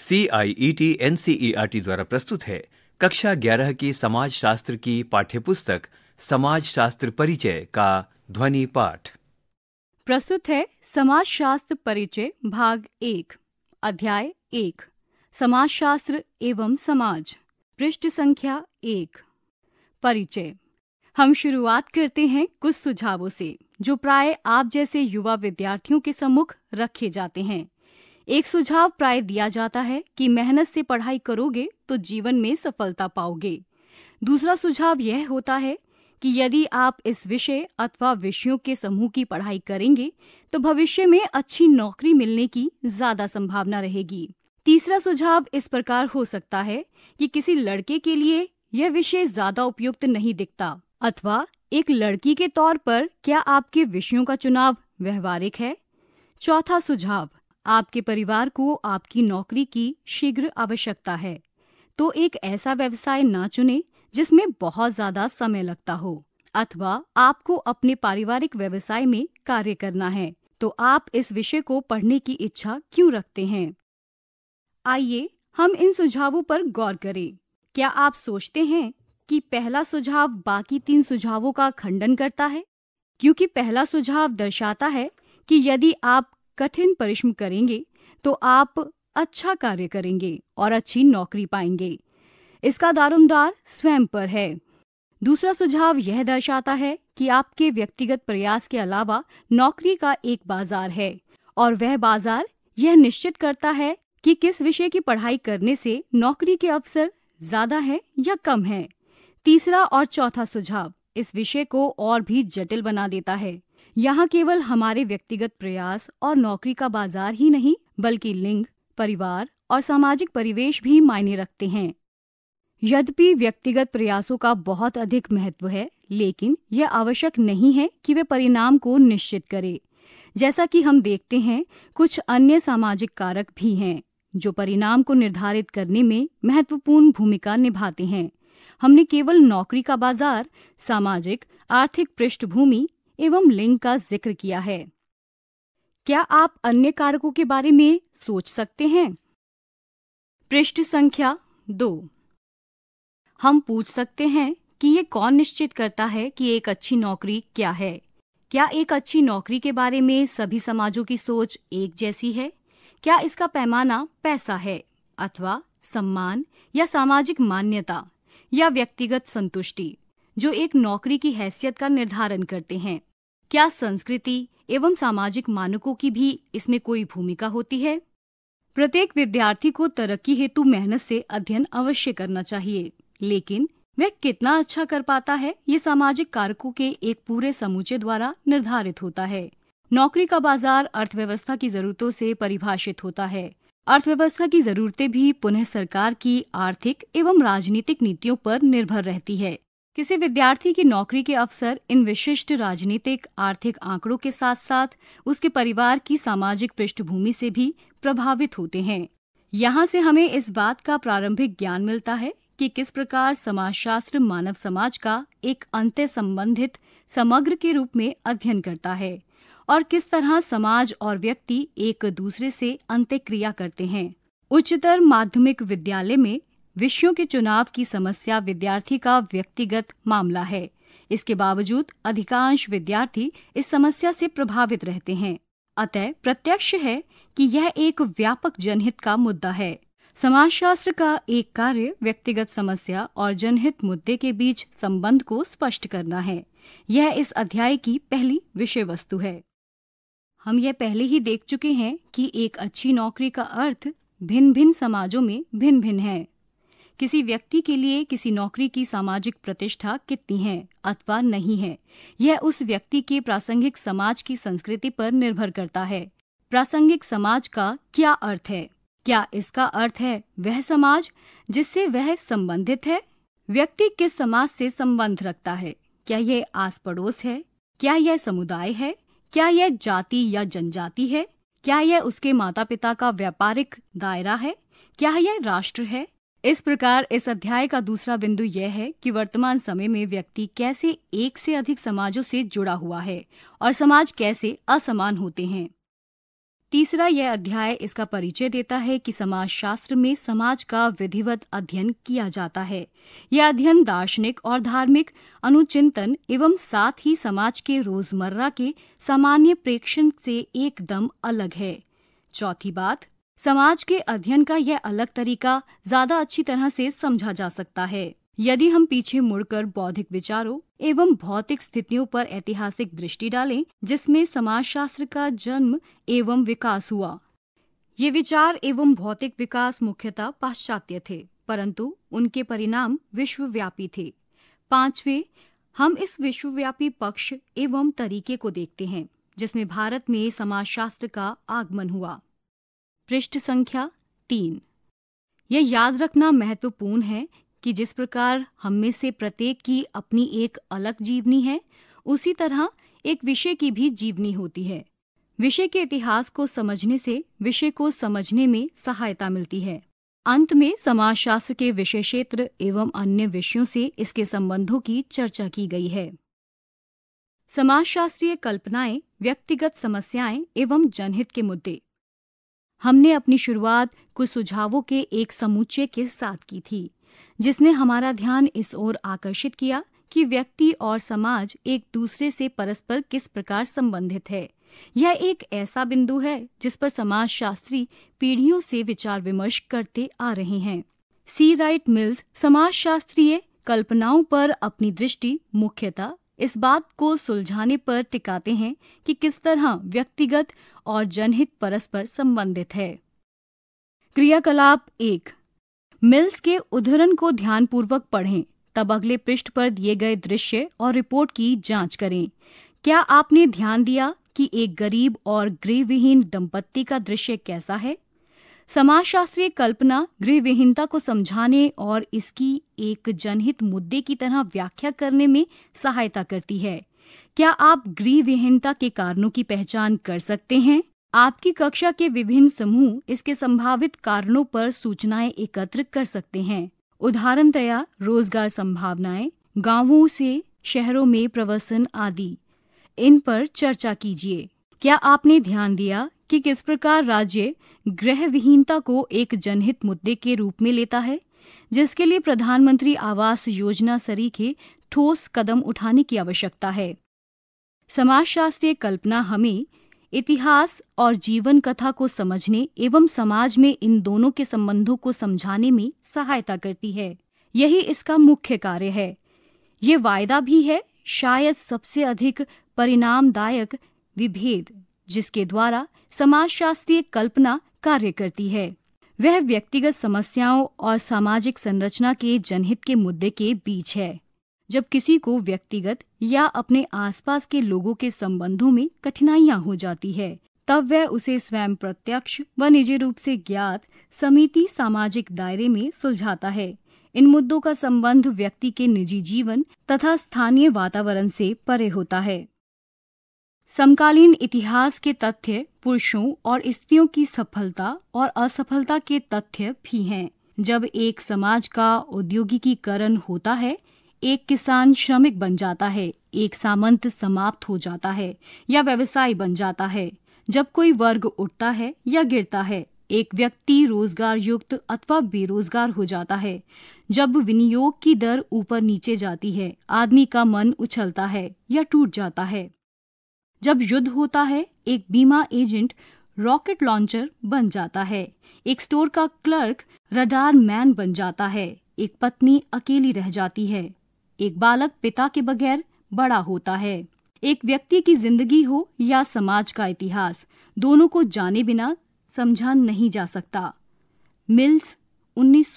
C I E T N C E R T द्वारा प्रस्तुत है कक्षा ग्यारह की समाज शास्त्र की पाठ्यपुस्तक समाज शास्त्र परिचय का ध्वनि पाठ प्रस्तुत है समाज शास्त्र परिचय भाग एक अध्याय एक समाज शास्त्र एवं समाज पृष्ठ संख्या एक परिचय हम शुरुआत करते हैं कुछ सुझावों से जो प्राय आप जैसे युवा विद्यार्थियों के सम्मुख रखे जाते हैं एक सुझाव प्राय दिया जाता है कि मेहनत से पढ़ाई करोगे तो जीवन में सफलता पाओगे दूसरा सुझाव यह होता है कि यदि आप इस विषय अथवा विषयों के समूह की पढ़ाई करेंगे तो भविष्य में अच्छी नौकरी मिलने की ज्यादा संभावना रहेगी तीसरा सुझाव इस प्रकार हो सकता है कि किसी लड़के के लिए यह विषय ज्यादा उपयुक्त नहीं दिखता अथवा एक लड़की के तौर पर क्या आपके विषयों का चुनाव व्यवहारिक है चौथा सुझाव आपके परिवार को आपकी नौकरी की शीघ्र आवश्यकता है तो एक ऐसा व्यवसाय ना चुने जिसमें बहुत ज्यादा समय लगता हो अथवा आपको अपने पारिवारिक व्यवसाय में कार्य करना है तो आप इस विषय को पढ़ने की इच्छा क्यों रखते हैं आइए हम इन सुझावों पर गौर करें क्या आप सोचते हैं कि पहला सुझाव बाकी तीन सुझावों का खंडन करता है क्योंकि पहला सुझाव दर्शाता है कि यदि आप कठिन परिश्रम करेंगे तो आप अच्छा कार्य करेंगे और अच्छी नौकरी पाएंगे इसका दारोमदार स्वयं पर है दूसरा सुझाव यह दर्शाता है कि आपके व्यक्तिगत प्रयास के अलावा नौकरी का एक बाजार है और वह बाजार यह निश्चित करता है कि किस विषय की पढ़ाई करने से नौकरी के अवसर ज्यादा है या कम है तीसरा और चौथा सुझाव इस विषय को और भी जटिल बना देता है यहाँ केवल हमारे व्यक्तिगत प्रयास और नौकरी का बाजार ही नहीं बल्कि लिंग परिवार और सामाजिक परिवेश भी मायने रखते हैं यद्यपि व्यक्तिगत प्रयासों का बहुत अधिक महत्व है लेकिन यह आवश्यक नहीं है कि वे परिणाम को निश्चित करें जैसा कि हम देखते हैं कुछ अन्य सामाजिक कारक भी हैं जो परिणाम को निर्धारित करने में महत्वपूर्ण भूमिका निभाते हैं हमने केवल नौकरी का बाजार सामाजिक आर्थिक पृष्ठभूमि एवं लिंग का जिक्र किया है क्या आप अन्य कारकों के बारे में सोच सकते हैं पृष्ठ संख्या दो हम पूछ सकते हैं कि ये कौन निश्चित करता है कि एक अच्छी नौकरी क्या है क्या एक अच्छी नौकरी के बारे में सभी समाजों की सोच एक जैसी है क्या इसका पैमाना पैसा है अथवा सम्मान या सामाजिक मान्यता या व्यक्तिगत संतुष्टि जो एक नौकरी की हैसियत का निर्धारण करते हैं क्या संस्कृति एवं सामाजिक मानकों की भी इसमें कोई भूमिका होती है प्रत्येक विद्यार्थी को तरक्की हेतु मेहनत से अध्ययन अवश्य करना चाहिए लेकिन वह कितना अच्छा कर पाता है ये सामाजिक कारकों के एक पूरे समूचे द्वारा निर्धारित होता है नौकरी का बाजार अर्थव्यवस्था की जरूरतों से परिभाषित होता है अर्थव्यवस्था की जरूरतें भी पुनः सरकार की आर्थिक एवं राजनीतिक नीतियों पर निर्भर रहती है किसी विद्यार्थी की नौकरी के अवसर इन विशिष्ट राजनीतिक आर्थिक आंकड़ों के साथ साथ उसके परिवार की सामाजिक पृष्ठभूमि से भी प्रभावित होते हैं यहाँ से हमें इस बात का प्रारंभिक ज्ञान मिलता है कि किस प्रकार समाजशास्त्र मानव समाज का एक अंत्य संबंधित समग्र के रूप में अध्ययन करता है और किस तरह समाज और व्यक्ति एक दूसरे से अंत्यक्रिया करते हैं उच्चतर माध्यमिक विद्यालय में विषयों के चुनाव की समस्या विद्यार्थी का व्यक्तिगत मामला है इसके बावजूद अधिकांश विद्यार्थी इस समस्या से प्रभावित रहते हैं अतः प्रत्यक्ष है कि यह एक व्यापक जनहित का मुद्दा है समाजशास्त्र का एक कार्य व्यक्तिगत समस्या और जनहित मुद्दे के बीच संबंध को स्पष्ट करना है यह इस अध्याय की पहली विषय वस्तु है हम यह पहले ही देख चुके हैं कि एक अच्छी नौकरी का अर्थ भिन्न भिन्न समाजों में भिन्न भिन्न है किसी व्यक्ति के लिए किसी नौकरी की सामाजिक प्रतिष्ठा कितनी है अथवा नहीं है यह उस व्यक्ति के प्रासंगिक समाज की संस्कृति पर निर्भर करता है प्रासंगिक समाज का क्या अर्थ है क्या इसका अर्थ है वह समाज जिससे वह संबंधित है व्यक्ति किस समाज से संबंध रखता है क्या यह आस पड़ोस है क्या यह समुदाय है क्या यह जाति या जनजाति है क्या यह उसके माता पिता का व्यापारिक दायरा है क्या यह राष्ट्र है इस प्रकार इस अध्याय का दूसरा बिंदु यह है कि वर्तमान समय में व्यक्ति कैसे एक से अधिक समाजों से जुड़ा हुआ है और समाज कैसे असमान होते हैं तीसरा यह अध्याय इसका परिचय देता है कि समाज शास्त्र में समाज का विधिवत अध्ययन किया जाता है यह अध्ययन दार्शनिक और धार्मिक अनुचिंतन एवं साथ ही समाज के रोजमर्रा के सामान्य प्रेक्षण से एकदम अलग है चौथी बात समाज के अध्ययन का यह अलग तरीका ज्यादा अच्छी तरह से समझा जा सकता है यदि हम पीछे मुड़कर बौद्धिक विचारों एवं भौतिक स्थितियों पर ऐतिहासिक दृष्टि डालें जिसमें समाजशास्त्र का जन्म एवं विकास हुआ ये विचार एवं भौतिक विकास मुख्यतः पाश्चात्य थे परंतु उनके परिणाम विश्वव्यापी थे पांचवे हम इस विश्वव्यापी पक्ष एवं तरीके को देखते हैं जिसमें भारत में समाजशास्त्र का आगमन हुआ पृष्ठ संख्या तीन यह याद रखना महत्वपूर्ण है कि जिस प्रकार हम में से प्रत्येक की अपनी एक अलग जीवनी है उसी तरह एक विषय की भी जीवनी होती है विषय के इतिहास को समझने से विषय को समझने में सहायता मिलती है अंत में समाजशास्त्र के विषय क्षेत्र एवं अन्य विषयों से इसके संबंधों की चर्चा की गई है समाजशास्त्रीय कल्पनाएं व्यक्तिगत समस्याएं एवं जनहित के मुद्दे हमने अपनी शुरुआत कुछ सुझावों के एक समूचे के साथ की थी जिसने हमारा ध्यान इस ओर आकर्षित किया कि व्यक्ति और समाज एक दूसरे से परस्पर किस प्रकार संबंधित है यह एक ऐसा बिंदु है जिस पर समाज शास्त्री पीढ़ियों से विचार विमर्श करते आ रहे हैं सी राइट मिल्स समाज शास्त्रीय कल्पनाओं पर अपनी दृष्टि मुख्यतः इस बात को सुलझाने पर टिकाते हैं कि किस तरह व्यक्तिगत और जनहित परस्पर संबंधित है क्रियाकलाप एक मिल्स के उद्धरण को ध्यानपूर्वक पढ़ें तब अगले पृष्ठ पर दिए गए दृश्य और रिपोर्ट की जांच करें क्या आपने ध्यान दिया कि एक गरीब और गृहविहीन दंपत्ति का दृश्य कैसा है समाजशास्त्रीय कल्पना गृहविहीनता को समझाने और इसकी एक जनहित मुद्दे की तरह व्याख्या करने में सहायता करती है क्या आप गृहविहीनता के कारणों की पहचान कर सकते हैं आपकी कक्षा के विभिन्न समूह इसके संभावित कारणों पर सूचनाएं एकत्र कर सकते हैं उदाहरणतया रोजगार संभावनाएं गांवों से शहरों में प्रवसन आदि इन पर चर्चा कीजिए क्या आपने ध्यान दिया कि किस प्रकार राज्य गृह विहीनता को एक जनहित मुद्दे के रूप में लेता है जिसके लिए प्रधानमंत्री आवास योजना के ठोस कदम उठाने की आवश्यकता है समाजशास्त्रीय कल्पना हमें इतिहास और जीवन कथा को समझने एवं समाज में इन दोनों के संबंधों को समझाने में सहायता करती है यही इसका मुख्य कार्य है ये वायदा भी है शायद सबसे अधिक परिणामदायक विभेद जिसके द्वारा समाजशास्त्रीय कल्पना कार्य करती है वह व्यक्तिगत समस्याओं और सामाजिक संरचना के जनहित के मुद्दे के बीच है जब किसी को व्यक्तिगत या अपने आसपास के लोगों के संबंधों में कठिनाइयां हो जाती है तब वह उसे स्वयं प्रत्यक्ष व निजी रूप से ज्ञात समिति सामाजिक दायरे में सुलझाता है इन मुद्दों का संबंध व्यक्ति के निजी जीवन तथा स्थानीय वातावरण से परे होता है समकालीन इतिहास के तथ्य पुरुषों और स्त्रियों की सफलता और असफलता के तथ्य भी हैं जब एक समाज का औद्योगिकीकरण होता है एक किसान श्रमिक बन जाता है एक सामंत समाप्त हो जाता है या व्यवसाय बन जाता है जब कोई वर्ग उठता है या गिरता है एक व्यक्ति रोजगार युक्त अथवा बेरोजगार हो जाता है जब विनियोग की दर ऊपर नीचे जाती है आदमी का मन उछलता है या टूट जाता है जब युद्ध होता है एक बीमा एजेंट रॉकेट लॉन्चर बन जाता है एक स्टोर का क्लर्क रडार मैन बन जाता है एक पत्नी अकेली रह जाती है एक बालक पिता के बगैर बड़ा होता है एक व्यक्ति की जिंदगी हो या समाज का इतिहास दोनों को जाने बिना समझा नहीं जा सकता मिल्स उन्नीस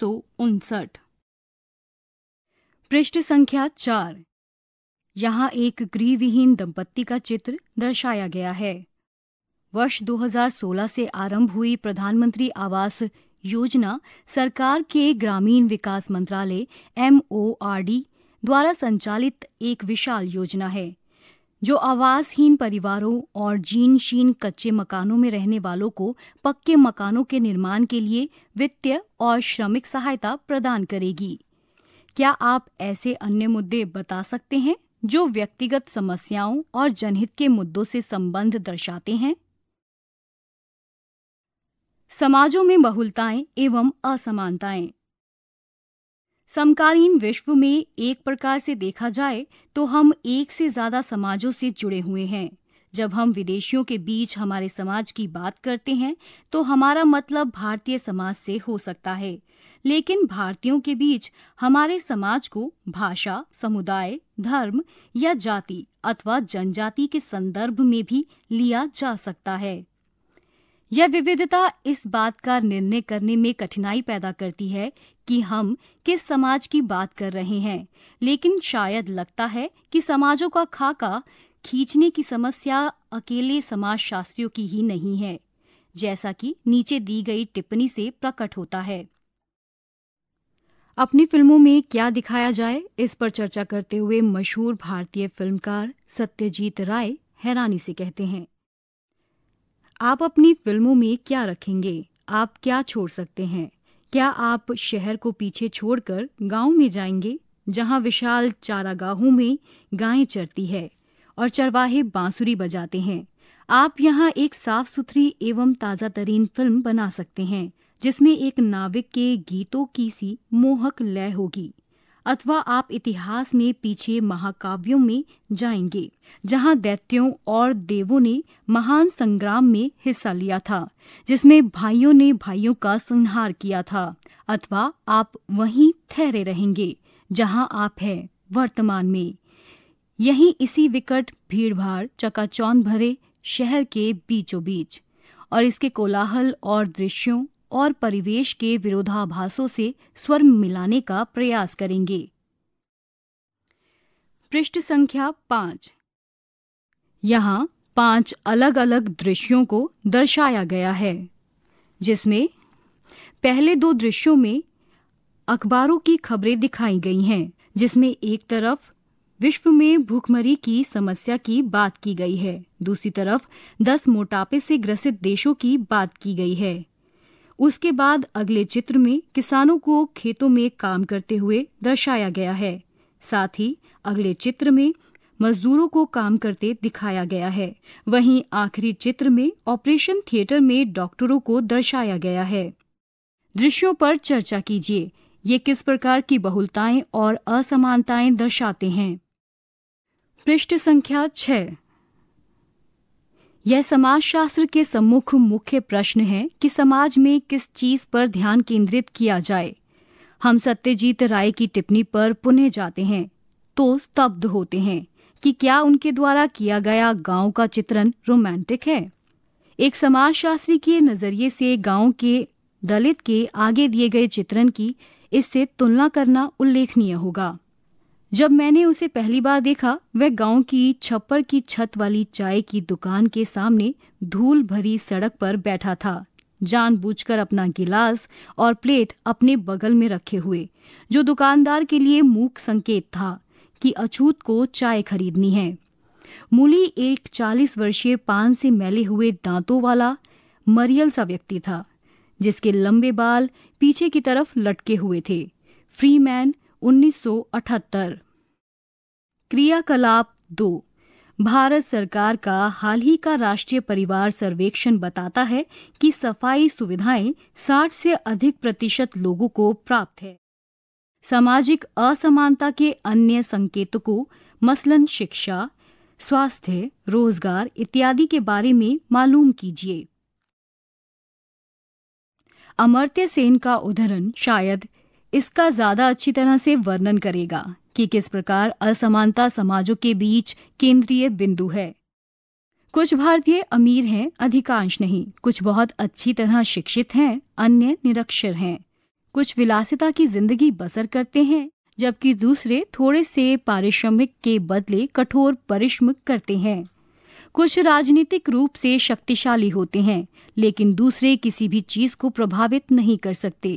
पृष्ठ संख्या चार यहाँ एक गृहविहीन दंपत्ति का चित्र दर्शाया गया है वर्ष 2016 से आरंभ हुई प्रधानमंत्री आवास योजना सरकार के ग्रामीण विकास मंत्रालय एम द्वारा संचालित एक विशाल योजना है जो आवासहीन परिवारों और जीन शीन कच्चे मकानों में रहने वालों को पक्के मकानों के निर्माण के लिए वित्तीय और श्रमिक सहायता प्रदान करेगी क्या आप ऐसे अन्य मुद्दे बता सकते हैं जो व्यक्तिगत समस्याओं और जनहित के मुद्दों से संबंध दर्शाते हैं समाजों में बहुलताएं एवं असमानताएं समकालीन विश्व में एक प्रकार से देखा जाए तो हम एक से ज्यादा समाजों से जुड़े हुए हैं जब हम विदेशियों के बीच हमारे समाज की बात करते हैं तो हमारा मतलब भारतीय समाज से हो सकता है लेकिन भारतीयों के बीच हमारे समाज को भाषा समुदाय धर्म या जाति अथवा जनजाति के संदर्भ में भी लिया जा सकता है यह विविधता इस बात का निर्णय करने में कठिनाई पैदा करती है कि हम किस समाज की बात कर रहे हैं लेकिन शायद लगता है कि समाजों का खाका खींचने की समस्या अकेले समाज शास्त्रियों की ही नहीं है जैसा कि नीचे दी गई टिप्पणी से प्रकट होता है अपनी फिल्मों में क्या दिखाया जाए इस पर चर्चा करते हुए मशहूर भारतीय फिल्मकार सत्यजीत राय हैरानी से कहते हैं आप अपनी फिल्मों में क्या रखेंगे आप क्या छोड़ सकते हैं क्या आप शहर को पीछे छोड़कर गांव में जाएंगे जहां विशाल चारागाहों में गायें चरती है और चरवाहे बांसुरी बजाते हैं आप यहां एक साफ सुथरी एवं ताज़ा तरीन फिल्म बना सकते हैं जिसमें एक नाविक के गीतों की सी मोहक लय होगी अथवा आप इतिहास में पीछे महाकाव्यों में जाएंगे जहां दैत्यों और देवों ने महान संग्राम में हिस्सा लिया था जिसमें भाइयों ने भाइयों का संहार किया था अथवा आप वहीं ठहरे रहेंगे जहां आप हैं वर्तमान में यही इसी विकट भीड़भाड़ चकाचौंध भरे शहर के बीचों बीच और इसके कोलाहल और दृश्यों और परिवेश के विरोधाभासों से स्वर मिलाने का प्रयास करेंगे पृष्ठ संख्या पांच यहाँ पांच अलग अलग दृश्यों को दर्शाया गया है जिसमें पहले दो दृश्यों में अखबारों की खबरें दिखाई गई हैं जिसमें एक तरफ विश्व में भूखमरी की समस्या की बात की गई है दूसरी तरफ दस मोटापे से ग्रसित देशों की बात की गई है उसके बाद अगले चित्र में किसानों को खेतों में काम करते हुए दर्शाया गया है साथ ही अगले चित्र में मजदूरों को काम करते दिखाया गया है वहीं आखिरी चित्र में ऑपरेशन थिएटर में डॉक्टरों को दर्शाया गया है दृश्यों पर चर्चा कीजिए ये किस प्रकार की बहुलताएं और असमानताएं दर्शाते हैं पृष्ठ संख्या छह यह समाजशास्त्र के सम्मुख मुख्य प्रश्न है कि समाज में किस चीज पर ध्यान केंद्रित किया जाए हम सत्यजीत राय की टिप्पणी पर पुनः जाते हैं तो स्तब्ध होते हैं कि क्या उनके द्वारा किया गया गांव का चित्रण रोमांटिक है एक समाजशास्त्री के नजरिए से गांव के दलित के आगे दिए गए चित्रण की इससे तुलना करना उल्लेखनीय होगा जब मैंने उसे पहली बार देखा वह गांव की छप्पर की छत वाली चाय की दुकान के सामने धूल भरी सड़क पर बैठा था जानबूझकर अपना गिलास और प्लेट अपने बगल में रखे हुए जो दुकानदार के लिए मूक संकेत था कि अछूत को चाय खरीदनी है मूली एक चालीस वर्षीय पान से मैले हुए दांतों वाला मरियल सा व्यक्ति था जिसके लंबे बाल पीछे की तरफ लटके हुए थे फ्रीमैन 1978 क्रियाकलाप दो भारत सरकार का हाल ही का राष्ट्रीय परिवार सर्वेक्षण बताता है कि सफाई सुविधाएं 60 से अधिक प्रतिशत लोगों को प्राप्त है सामाजिक असमानता के अन्य संकेतकों मसलन शिक्षा स्वास्थ्य रोजगार इत्यादि के बारे में मालूम कीजिए अमर्त्य सेन का उदाहरण शायद इसका ज्यादा अच्छी तरह से वर्णन करेगा कि किस प्रकार असमानता समाजों के बीच केंद्रीय बिंदु है कुछ भारतीय अमीर हैं अधिकांश नहीं कुछ बहुत अच्छी तरह शिक्षित हैं अन्य निरक्षर हैं कुछ विलासिता की जिंदगी बसर करते हैं जबकि दूसरे थोड़े से पारिश्रमिक के बदले कठोर परिश्रम करते हैं कुछ राजनीतिक रूप से शक्तिशाली होते हैं लेकिन दूसरे किसी भी चीज को प्रभावित नहीं कर सकते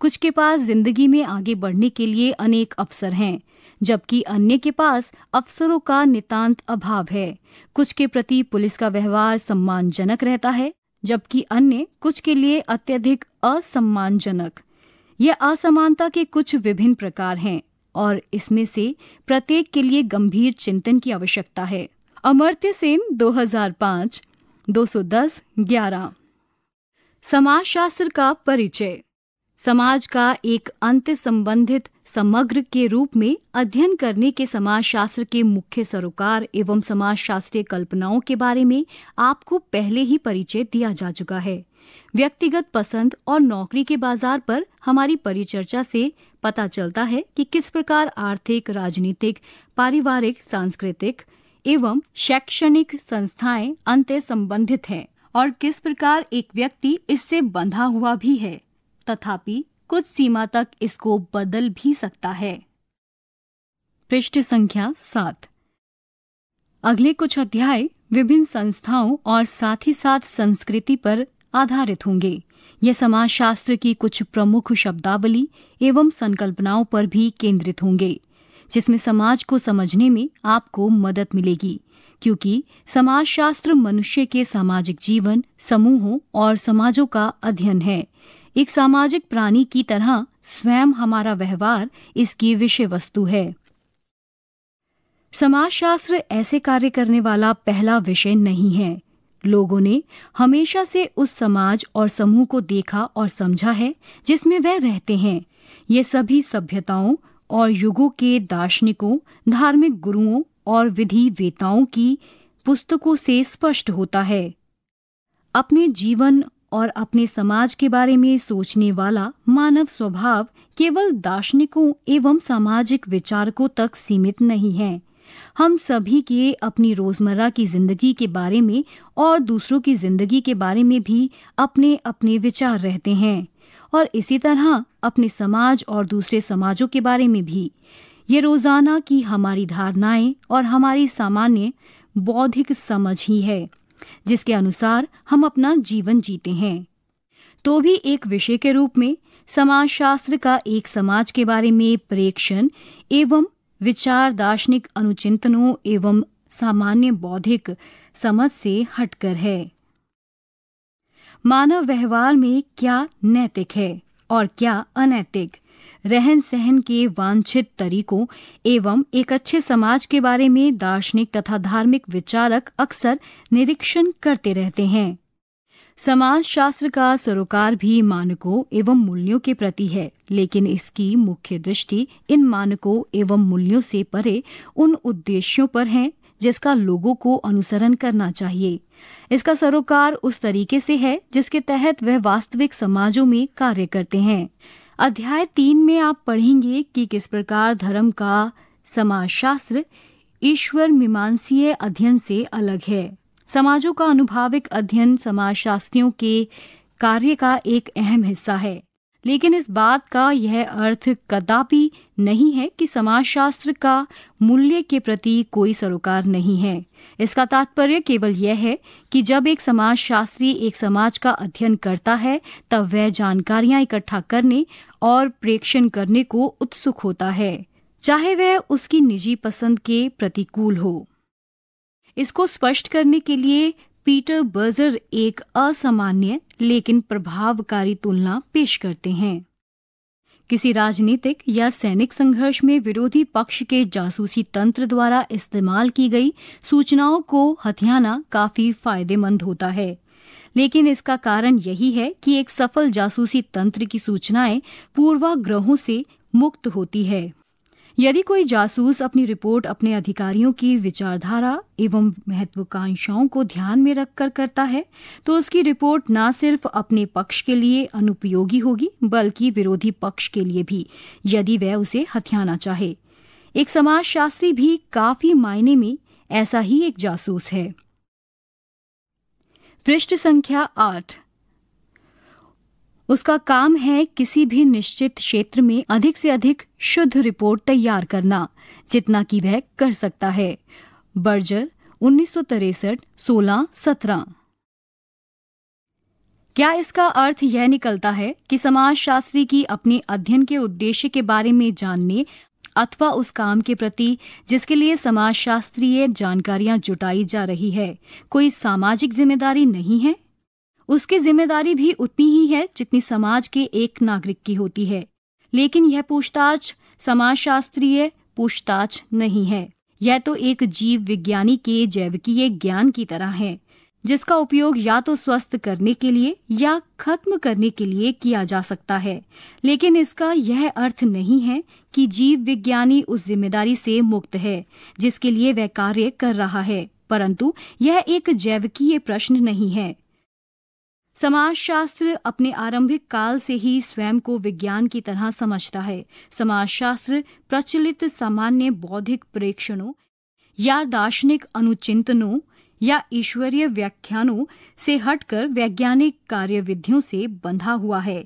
कुछ के पास जिंदगी में आगे बढ़ने के लिए अनेक अवसर हैं जबकि अन्य के पास अवसरों का नितांत अभाव है कुछ के प्रति पुलिस का व्यवहार सम्मानजनक रहता है जबकि अन्य कुछ के लिए अत्यधिक असम्मानजनक ये असमानता के कुछ विभिन्न प्रकार हैं और इसमें से प्रत्येक के लिए गंभीर चिंतन की आवश्यकता है अमर्त्य सेन 2005 210 11 शास्त्र का परिचय समाज का एक अंत संबंधित समग्र के रूप में अध्ययन करने के समाज शास्त्र के मुख्य सरोकार एवं समाज शास्त्रीय कल्पनाओं के बारे में आपको पहले ही परिचय दिया जा चुका है व्यक्तिगत पसंद और नौकरी के बाजार पर हमारी परिचर्चा से पता चलता है कि किस प्रकार आर्थिक राजनीतिक पारिवारिक सांस्कृतिक एवं शैक्षणिक संस्थाएं अंत्य संबंधित हैं और किस प्रकार एक व्यक्ति इससे बंधा हुआ भी है तथापि कुछ सीमा तक इसको बदल भी सकता है पृष्ठ संख्या सात अगले कुछ अध्याय विभिन्न संस्थाओं और साथ ही साथ संस्कृति पर आधारित होंगे ये समाजशास्त्र की कुछ प्रमुख शब्दावली एवं संकल्पनाओं पर भी केंद्रित होंगे जिसमें समाज को समझने में आपको मदद मिलेगी क्योंकि समाजशास्त्र मनुष्य के सामाजिक जीवन समूहों और समाजों का अध्ययन है एक सामाजिक प्राणी की तरह स्वयं हमारा व्यवहार इसकी विषय वस्तु है समाजशास्त्र ऐसे कार्य करने वाला पहला विषय नहीं है लोगों ने हमेशा से उस समाज और समूह को देखा और समझा है जिसमें वह रहते हैं ये सभी सभ्यताओं और युगों के दार्शनिकों धार्मिक गुरुओं और विधि वेताओं की पुस्तकों से स्पष्ट होता है अपने जीवन और अपने समाज के बारे में सोचने वाला मानव स्वभाव केवल दार्शनिकों एवं सामाजिक विचारकों तक सीमित नहीं है हम सभी के अपनी रोजमर्रा की जिंदगी के बारे में और दूसरों की जिंदगी के बारे में भी अपने अपने विचार रहते हैं और इसी तरह अपने समाज और दूसरे समाजों के बारे में भी ये रोजाना की हमारी धारणाएं और हमारी सामान्य बौद्धिक समझ ही है जिसके अनुसार हम अपना जीवन जीते हैं तो भी एक विषय के रूप में समाजशास्त्र का एक समाज के बारे में प्रेक्षण एवं विचार दार्शनिक अनुचिंतनों एवं सामान्य बौद्धिक समझ से हटकर है मानव व्यवहार में क्या नैतिक है और क्या अनैतिक रहन सहन के वांछित तरीकों एवं एक अच्छे समाज के बारे में दार्शनिक तथा धार्मिक विचारक अक्सर निरीक्षण करते रहते हैं समाज शास्त्र का सरोकार भी मानकों एवं मूल्यों के प्रति है लेकिन इसकी मुख्य दृष्टि इन मानकों एवं मूल्यों से परे उन उद्देश्यों पर है जिसका लोगों को अनुसरण करना चाहिए इसका सरोकार उस तरीके से है जिसके तहत वह वास्तविक समाजों में कार्य करते हैं अध्याय तीन में आप पढ़ेंगे कि किस प्रकार धर्म का समाजशास्त्र ईश्वर मीमांसीय अध्ययन से अलग है समाजों का अनुभाविक अध्ययन समाजशास्त्रियों के कार्य का एक अहम हिस्सा है लेकिन इस बात का यह अर्थ कदापि नहीं है कि समाजशास्त्र का मूल्य के प्रति कोई सरोकार नहीं है इसका तात्पर्य केवल यह है कि जब एक समाजशास्त्री एक समाज का अध्ययन करता है तब वह जानकारियां इकट्ठा करने और प्रेक्षण करने को उत्सुक होता है चाहे वह उसकी निजी पसंद के प्रतिकूल हो इसको स्पष्ट करने के लिए पीटर बर्जर एक असामान्य लेकिन प्रभावकारी तुलना पेश करते हैं किसी राजनीतिक या सैनिक संघर्ष में विरोधी पक्ष के जासूसी तंत्र द्वारा इस्तेमाल की गई सूचनाओं को हथियाना काफी फायदेमंद होता है लेकिन इसका कारण यही है कि एक सफल जासूसी तंत्र की सूचनाएं पूर्वाग्रहों से मुक्त होती है यदि कोई जासूस अपनी रिपोर्ट अपने अधिकारियों की विचारधारा एवं महत्वाकांक्षाओं को ध्यान में रखकर करता है तो उसकी रिपोर्ट न सिर्फ अपने पक्ष के लिए अनुपयोगी होगी बल्कि विरोधी पक्ष के लिए भी यदि वह उसे हथियाना चाहे एक समाजशास्त्री भी काफी मायने में ऐसा ही एक जासूस है पृष्ठ संख्या आठ उसका काम है किसी भी निश्चित क्षेत्र में अधिक से अधिक शुद्ध रिपोर्ट तैयार करना जितना कि वह कर सकता है बर्जर उन्नीस सौ तिरसठ सोलह सत्रह क्या इसका अर्थ यह निकलता है कि समाजशास्त्री की अपने अध्ययन के उद्देश्य के बारे में जानने अथवा उस काम के प्रति जिसके लिए समाजशास्त्रीय जानकारियां जुटाई जा रही है कोई सामाजिक जिम्मेदारी नहीं है उसकी जिम्मेदारी भी उतनी ही है जितनी समाज के एक नागरिक की होती है लेकिन यह पूछताछ समाजशास्त्रीय पूछताछ नहीं है यह तो एक जीव विज्ञानी के जैविकीय ज्ञान की तरह है जिसका उपयोग या तो स्वस्थ करने के लिए या खत्म करने के लिए किया जा सकता है लेकिन इसका यह अर्थ नहीं है कि जीव विज्ञानी उस जिम्मेदारी से मुक्त है जिसके लिए वह कार्य कर रहा है परंतु यह एक जैविकीय प्रश्न नहीं है समाजशास्त्र अपने आरंभिक काल से ही स्वयं को विज्ञान की तरह समझता है समाजशास्त्र प्रचलित सामान्य बौद्धिक प्रेक्षणों या दार्शनिक अनुचिंतनों या ईश्वरीय व्याख्यानों से हटकर वैज्ञानिक कार्यविधियों से बंधा हुआ है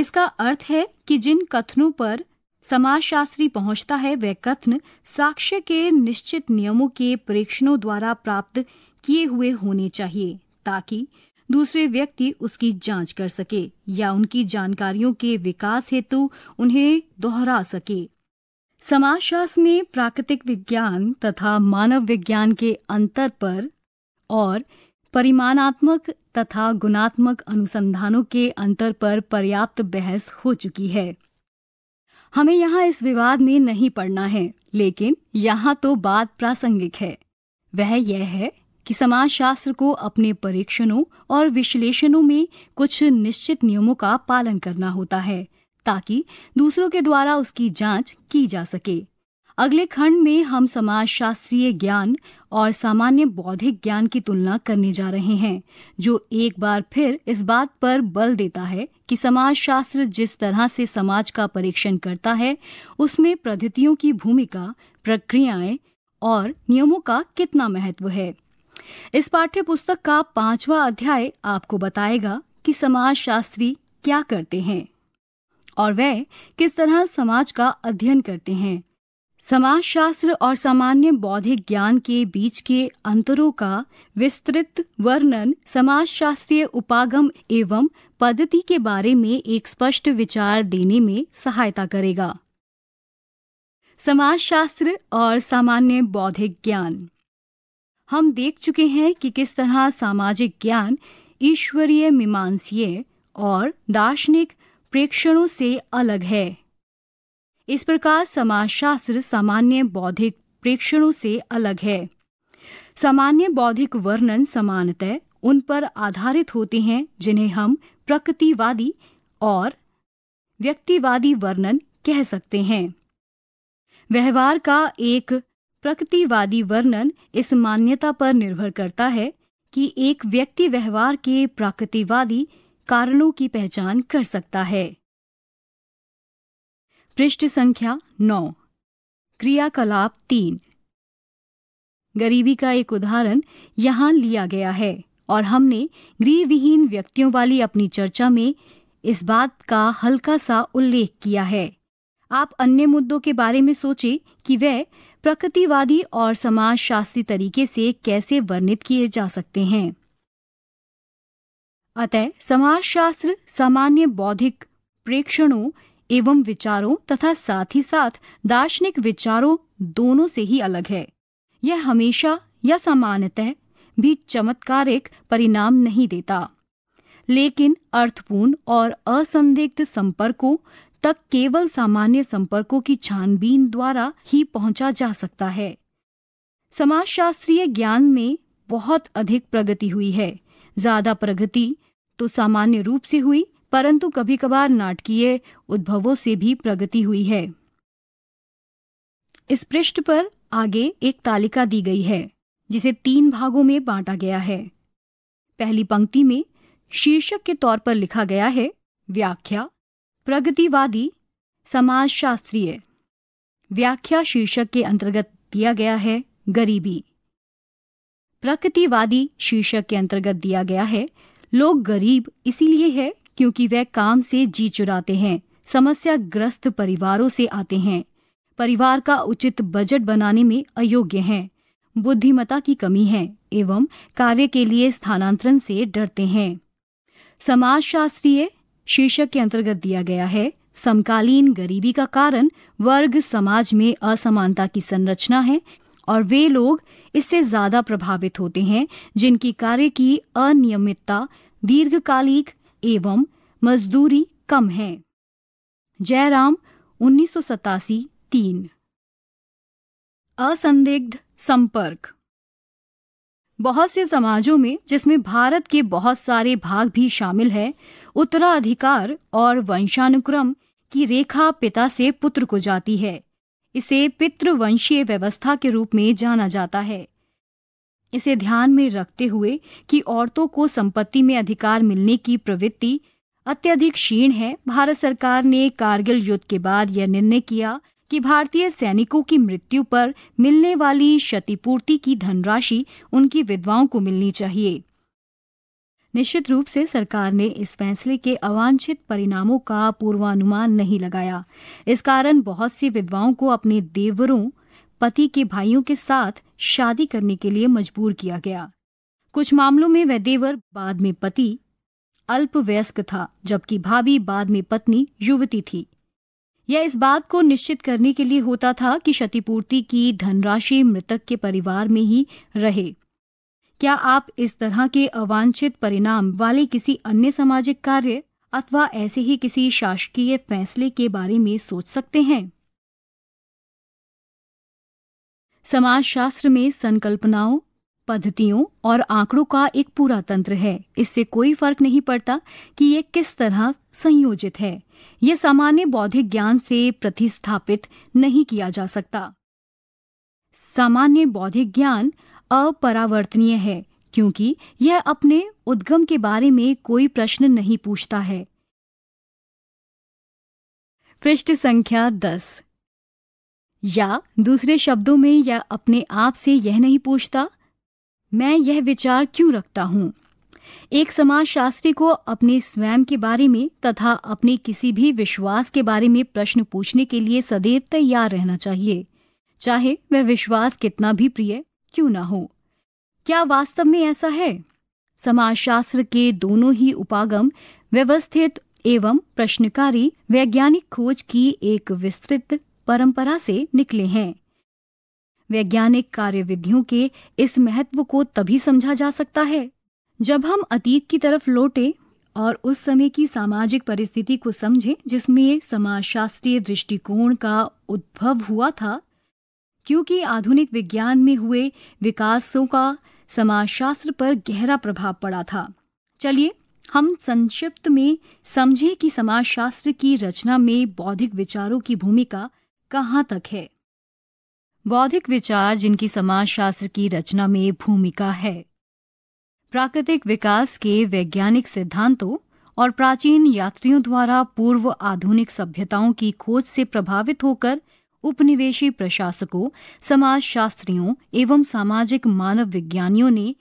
इसका अर्थ है कि जिन कथनों पर समाजशास्त्री पहुंचता है वह कथन साक्ष्य के निश्चित नियमों के प्रेक्षणों द्वारा प्राप्त किए हुए होने चाहिए ताकि दूसरे व्यक्ति उसकी जांच कर सके या उनकी जानकारियों के विकास हेतु उन्हें दोहरा सके समाजशास्त्र में प्राकृतिक विज्ञान तथा मानव विज्ञान के अंतर पर और परिमाणात्मक तथा गुणात्मक अनुसंधानों के अंतर पर पर्याप्त बहस हो चुकी है हमें यहाँ इस विवाद में नहीं पड़ना है लेकिन यहाँ तो बात प्रासंगिक है वह यह है कि समाजशास्त्र को अपने परीक्षणों और विश्लेषणों में कुछ निश्चित नियमों का पालन करना होता है ताकि दूसरों के द्वारा उसकी जांच की जा सके अगले खंड में हम समाज शास्त्रीय ज्ञान और सामान्य बौद्धिक ज्ञान की तुलना करने जा रहे हैं जो एक बार फिर इस बात पर बल देता है कि समाज शास्त्र जिस तरह से समाज का परीक्षण करता है उसमें पद्धतियों की भूमिका प्रक्रियाएं और नियमों का कितना महत्व है इस पाठ्य पुस्तक का पांचवा अध्याय आपको बताएगा कि समाज शास्त्री क्या करते हैं और वे किस तरह समाज का अध्ययन करते हैं समाज शास्त्र और सामान्य बौद्धिक ज्ञान के बीच के अंतरों का विस्तृत वर्णन समाज शास्त्रीय उपागम एवं पद्धति के बारे में एक स्पष्ट विचार देने में सहायता करेगा समाज शास्त्र और सामान्य बौद्धिक ज्ञान हम देख चुके हैं कि किस तरह सामाजिक ज्ञान ईश्वरीय मीमांसीय और दार्शनिक प्रेक्षणों से अलग है इस प्रकार समाजशास्त्र सामान्य बौद्धिक प्रेक्षणों से अलग है सामान्य बौद्धिक वर्णन समानतः उन पर आधारित होते हैं जिन्हें हम प्रकृतिवादी और व्यक्तिवादी वर्णन कह सकते हैं व्यवहार का एक प्रकृतिवादी वर्णन इस मान्यता पर निर्भर करता है कि एक व्यक्ति व्यवहार के प्रकृतिवादी कारणों की पहचान कर सकता है पृष्ठ संख्या नौ क्रियाकलाप तीन गरीबी का एक उदाहरण यहाँ लिया गया है और हमने गृहविहीन व्यक्तियों वाली अपनी चर्चा में इस बात का हल्का सा उल्लेख किया है आप अन्य मुद्दों के बारे में सोचें कि वह प्रकृतिवादी और समाजशास्त्री तरीके से कैसे वर्णित किए जा सकते हैं अतः समाजशास्त्र सामान्य बौद्धिक प्रेक्षणों एवं विचारों तथा साथ ही साथ दार्शनिक विचारों दोनों से ही अलग है यह हमेशा या सामान्यतः भी चमत्कारिक परिणाम नहीं देता लेकिन अर्थपूर्ण और असंदिग्ध संपर्कों तक केवल सामान्य संपर्कों की छानबीन द्वारा ही पहुंचा जा सकता है समाजशास्त्रीय ज्ञान में बहुत अधिक प्रगति हुई है ज्यादा प्रगति तो सामान्य रूप से हुई परंतु कभी कभार नाटकीय उद्भवों से भी प्रगति हुई है इस पृष्ठ पर आगे एक तालिका दी गई है जिसे तीन भागों में बांटा गया है पहली पंक्ति में शीर्षक के तौर पर लिखा गया है व्याख्या प्रगतिवादी समाजशास्त्रीय व्याख्या शीर्षक के अंतर्गत दिया गया है गरीबी प्रकृतिवादी शीर्षक के अंतर्गत दिया गया है लोग गरीब इसीलिए है क्योंकि वे काम से जी चुराते हैं समस्या ग्रस्त परिवारों से आते हैं परिवार का उचित बजट बनाने में अयोग्य हैं बुद्धिमता की कमी है एवं कार्य के लिए स्थानांतरण से डरते हैं समाजशास्त्रीय शीर्षक के अंतर्गत दिया गया है समकालीन गरीबी का कारण वर्ग समाज में असमानता की संरचना है और वे लोग इससे ज्यादा प्रभावित होते हैं जिनकी कार्य की अनियमितता दीर्घकालिक एवं मजदूरी कम है जयराम उन्नीस सौ तीन असंदिग्ध संपर्क बहुत से समाजों में जिसमें भारत के बहुत सारे भाग भी शामिल है उत्तराधिकार और वंशानुक्रम की रेखा पिता से पुत्र को जाती है इसे पितृवंशीय व्यवस्था के रूप में जाना जाता है इसे ध्यान में रखते हुए कि औरतों को संपत्ति में अधिकार मिलने की प्रवृत्ति अत्यधिक क्षीण है भारत सरकार ने कारगिल युद्ध के बाद यह निर्णय किया कि भारतीय सैनिकों की मृत्यु पर मिलने वाली क्षतिपूर्ति की धनराशि उनकी विधवाओं को मिलनी चाहिए निश्चित रूप से सरकार ने इस फैसले के अवांछित परिणामों का पूर्वानुमान नहीं लगाया इस कारण बहुत सी विधवाओं को अपने देवरों पति के भाइयों के साथ शादी करने के लिए मजबूर किया गया कुछ मामलों में वह देवर बाद में पति अल्पवयस्क था जबकि भाभी बाद में पत्नी युवती थी यह इस बात को निश्चित करने के लिए होता था कि क्षतिपूर्ति की धनराशि मृतक के परिवार में ही रहे क्या आप इस तरह के अवांछित परिणाम वाले किसी अन्य सामाजिक कार्य अथवा ऐसे ही किसी शासकीय फैसले के बारे में सोच सकते हैं समाजशास्त्र में संकल्पनाओं पद्धतियों और आंकड़ों का एक पूरा तंत्र है इससे कोई फर्क नहीं पड़ता कि ये किस तरह संयोजित है ये सामान्य बौद्धिक ज्ञान से प्रतिस्थापित नहीं किया जा सकता सामान्य बौद्धिक ज्ञान अपरावर्तनीय है क्योंकि यह अपने उद्गम के बारे में कोई प्रश्न नहीं पूछता है पृष्ठ संख्या दस या दूसरे शब्दों में यह अपने आप से यह नहीं पूछता मैं यह विचार क्यों रखता हूँ एक समाज शास्त्री को अपने स्वयं के बारे में तथा अपने किसी भी विश्वास के बारे में प्रश्न पूछने के लिए सदैव तैयार रहना चाहिए चाहे वह विश्वास कितना भी प्रिय क्यों ना हो क्या वास्तव में ऐसा है समाजशास्त्र के दोनों ही उपागम व्यवस्थित एवं प्रश्नकारी वैज्ञानिक खोज की एक विस्तृत परंपरा से निकले हैं वैज्ञानिक कार्यविधियों के इस महत्व को तभी समझा जा सकता है जब हम अतीत की तरफ लौटे और उस समय की सामाजिक परिस्थिति को समझें जिसमें समाजशास्त्रीय दृष्टिकोण का उद्भव हुआ था क्योंकि आधुनिक विज्ञान में हुए विकासों का समाजशास्त्र पर गहरा प्रभाव पड़ा था चलिए हम संक्षिप्त में समझें कि समाजशास्त्र की रचना में बौद्धिक विचारों की भूमिका कहाँ तक है बौद्धिक विचार जिनकी समाजशास्त्र की रचना में भूमिका है प्राकृतिक विकास के वैज्ञानिक सिद्धांतों और प्राचीन यात्रियों द्वारा पूर्व आधुनिक सभ्यताओं की खोज से प्रभावित होकर उपनिवेशी प्रशासकों समाजशास्त्रियों एवं सामाजिक मानव विज्ञानियों ने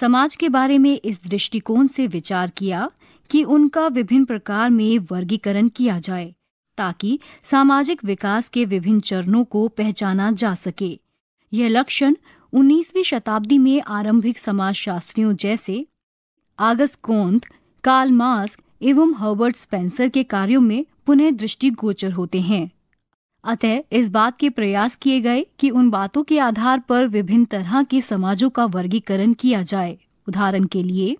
समाज के बारे में इस दृष्टिकोण से विचार किया कि उनका विभिन्न प्रकार में वर्गीकरण किया जाए ताकि सामाजिक विकास के विभिन्न चरणों को पहचाना जा सके यह लक्षण 19वीं शताब्दी में आरंभिक समाजशास्त्रियों जैसे आगस कोंत कार्ल मार्क्स एवं हर्बर्ट स्पेंसर के कार्यों में पुनः दृष्टिगोचर होते हैं अतः इस बात के प्रयास किए गए कि उन बातों के आधार पर विभिन्न तरह के समाजों का वर्गीकरण किया जाए उदाहरण के लिए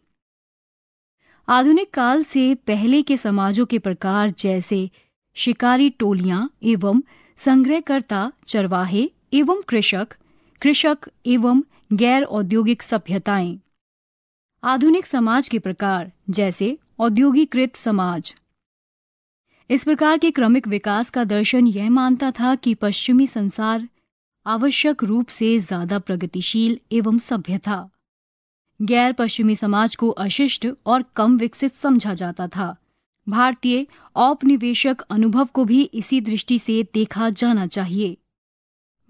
आधुनिक काल से पहले के समाजों के प्रकार जैसे शिकारी टोलियां एवं संग्रहकर्ता चरवाहे एवं कृषक कृषक एवं गैर औद्योगिक सभ्यताएं आधुनिक समाज के प्रकार जैसे औद्योगिकृत समाज इस प्रकार के क्रमिक विकास का दर्शन यह मानता था कि पश्चिमी संसार आवश्यक रूप से ज्यादा प्रगतिशील एवं सभ्य था गैर पश्चिमी समाज को अशिष्ट और कम विकसित समझा जाता था भारतीय औपनिवेशक अनुभव को भी इसी दृष्टि से देखा जाना चाहिए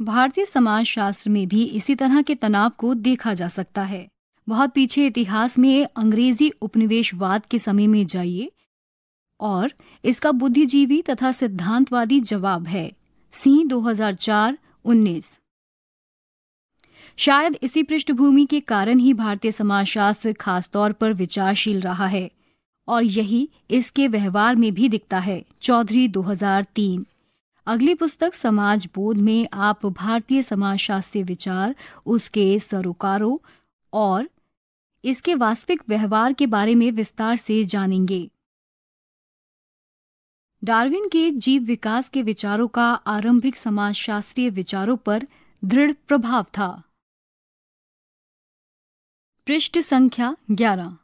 भारतीय समाज शास्त्र में भी इसी तरह के तनाव को देखा जा सकता है बहुत पीछे इतिहास में अंग्रेजी उपनिवेशवाद के समय में जाइए और इसका बुद्धिजीवी तथा सिद्धांतवादी जवाब है सिंह 2004-19 शायद इसी पृष्ठभूमि के कारण ही भारतीय समाजशास्त्र खासतौर पर विचारशील रहा है और यही इसके व्यवहार में भी दिखता है चौधरी 2003 अगली पुस्तक समाज बोध में आप भारतीय शास्त्रीय विचार उसके सरोकारों और इसके वास्तविक व्यवहार के बारे में विस्तार से जानेंगे डार्विन के जीव विकास के विचारों का आरंभिक समाजशास्त्रीय विचारों पर दृढ़ प्रभाव था पृष्ठ संख्या ग्यारह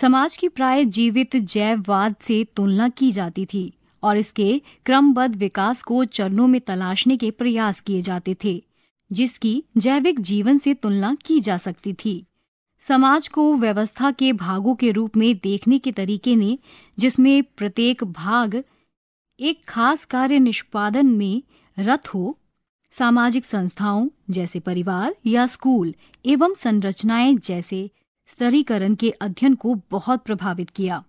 समाज की प्राय जीवित जैववाद से तुलना की जाती थी और इसके क्रमबद्ध विकास को चरणों में तलाशने के प्रयास किए जाते थे जिसकी जैविक जीवन से तुलना की जा सकती थी समाज को व्यवस्था के भागों के रूप में देखने के तरीके ने जिसमें प्रत्येक भाग एक खास कार्य निष्पादन में रत हो सामाजिक संस्थाओं जैसे परिवार या स्कूल एवं संरचनाएं जैसे स्तरीकरण के अध्ययन को बहुत प्रभावित किया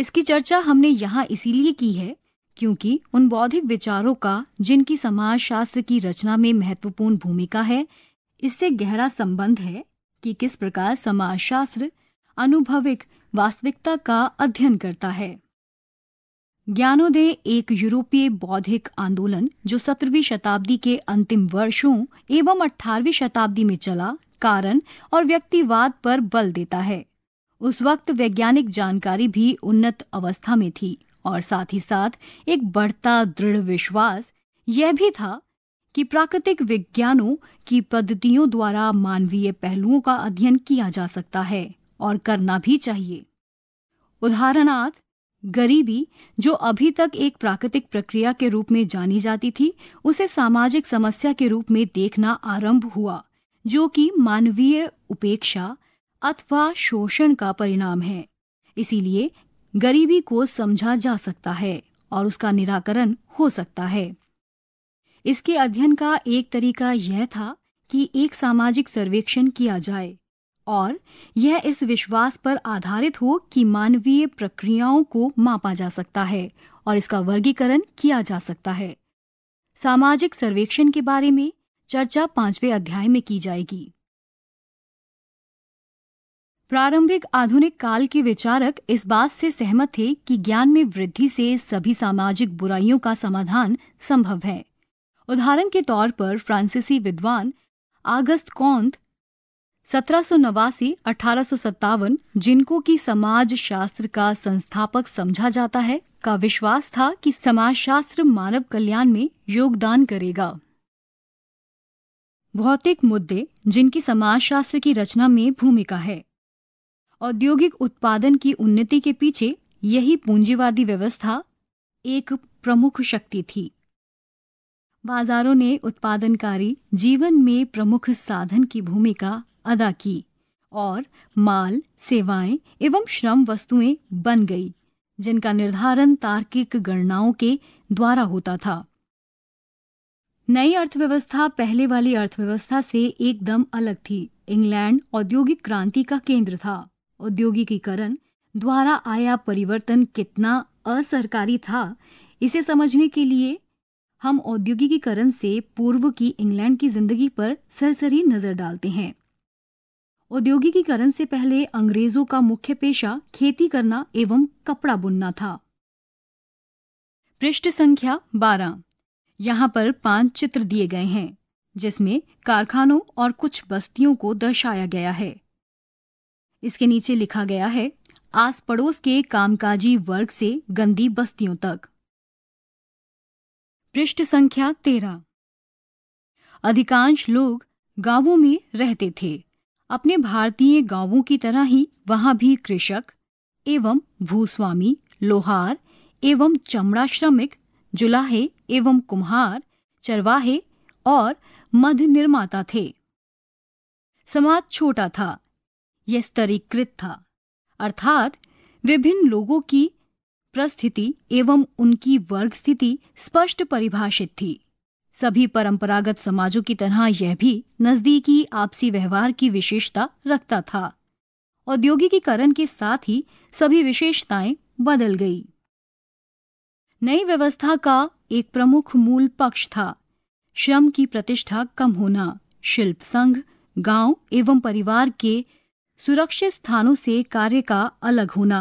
इसकी चर्चा हमने यहाँ इसीलिए की है क्योंकि उन बौद्धिक विचारों का जिनकी समाज शास्त्र की रचना में महत्वपूर्ण भूमिका है इससे गहरा संबंध है कि किस प्रकार समाज शास्त्र अनुभविक वास्तविकता का अध्ययन करता है ज्ञानोदय एक यूरोपीय बौद्धिक आंदोलन जो सत्रहवीं शताब्दी के अंतिम वर्षों एवं अठारहवीं शताब्दी में चला कारण और व्यक्तिवाद पर बल देता है उस वक्त वैज्ञानिक जानकारी भी उन्नत अवस्था में थी और साथ ही साथ एक बढ़ता दृढ़ विश्वास यह भी था कि प्राकृतिक विज्ञानों की पद्धतियों द्वारा मानवीय पहलुओं का अध्ययन किया जा सकता है और करना भी चाहिए उदाहरणार्थ गरीबी जो अभी तक एक प्राकृतिक प्रक्रिया के रूप में जानी जाती थी उसे सामाजिक समस्या के रूप में देखना आरंभ हुआ जो कि मानवीय उपेक्षा अथवा शोषण का परिणाम है इसीलिए गरीबी को समझा जा सकता है और उसका निराकरण हो सकता है इसके अध्ययन का एक तरीका यह था कि एक सामाजिक सर्वेक्षण किया जाए और यह इस विश्वास पर आधारित हो कि मानवीय प्रक्रियाओं को मापा जा सकता है और इसका वर्गीकरण किया जा सकता है सामाजिक सर्वेक्षण के बारे में चर्चा पांचवें अध्याय में की जाएगी प्रारंभिक आधुनिक काल के विचारक इस बात से सहमत थे कि ज्ञान में वृद्धि से सभी सामाजिक बुराइयों का समाधान संभव है उदाहरण के तौर पर फ्रांसीसी विद्वान आगस्त कौंत सत्रह सौ नवासी अठारह जिनको की समाज शास्त्र का संस्थापक समझा जाता है का विश्वास था कि शास्त्र मानव कल्याण में योगदान करेगा भौतिक मुद्दे जिनकी समाजशास्त्र की रचना में भूमिका है औद्योगिक उत्पादन की उन्नति के पीछे यही पूंजीवादी व्यवस्था एक प्रमुख शक्ति थी बाजारों ने उत्पादनकारी जीवन में प्रमुख साधन की भूमिका अदा की और माल सेवाएं एवं श्रम वस्तुएं बन गई जिनका निर्धारण तार्किक गणनाओं के द्वारा होता था नई अर्थव्यवस्था पहले वाली अर्थव्यवस्था से एकदम अलग थी इंग्लैंड औद्योगिक क्रांति का केंद्र था औद्योगिकीकरण द्वारा आया परिवर्तन कितना असरकारी था इसे समझने के लिए हम औद्योगिकीकरण से पूर्व की इंग्लैंड की जिंदगी पर सरसरी नजर डालते हैं औद्योगिकीकरण से पहले अंग्रेजों का मुख्य पेशा खेती करना एवं कपड़ा बुनना था पृष्ठ संख्या बारह यहाँ पर पांच चित्र दिए गए हैं जिसमें कारखानों और कुछ बस्तियों को दर्शाया गया है इसके नीचे लिखा गया है आस पड़ोस के कामकाजी वर्ग से गंदी बस्तियों तक पृष्ठ संख्या तेरह अधिकांश लोग गांवों में रहते थे अपने भारतीय गांवों की तरह ही वहां भी कृषक एवं भूस्वामी लोहार एवं चमड़ा श्रमिक जुलाहे एवं कुम्हार चरवाहे और मध निर्माता थे समाज छोटा था यह स्तरीकृत था अर्थात विभिन्न लोगों की प्रस्थिति एवं उनकी वर्ग स्थिति स्पष्ट परिभाषित थी सभी परंपरागत समाजों की तरह यह भी नजदीकी आपसी व्यवहार की विशेषता रखता था औद्योगिकीकरण के साथ ही सभी विशेषताएं बदल गई नई व्यवस्था का एक प्रमुख मूल पक्ष था श्रम की प्रतिष्ठा कम होना शिल्प संघ गांव एवं परिवार के सुरक्षित स्थानों से कार्य का अलग होना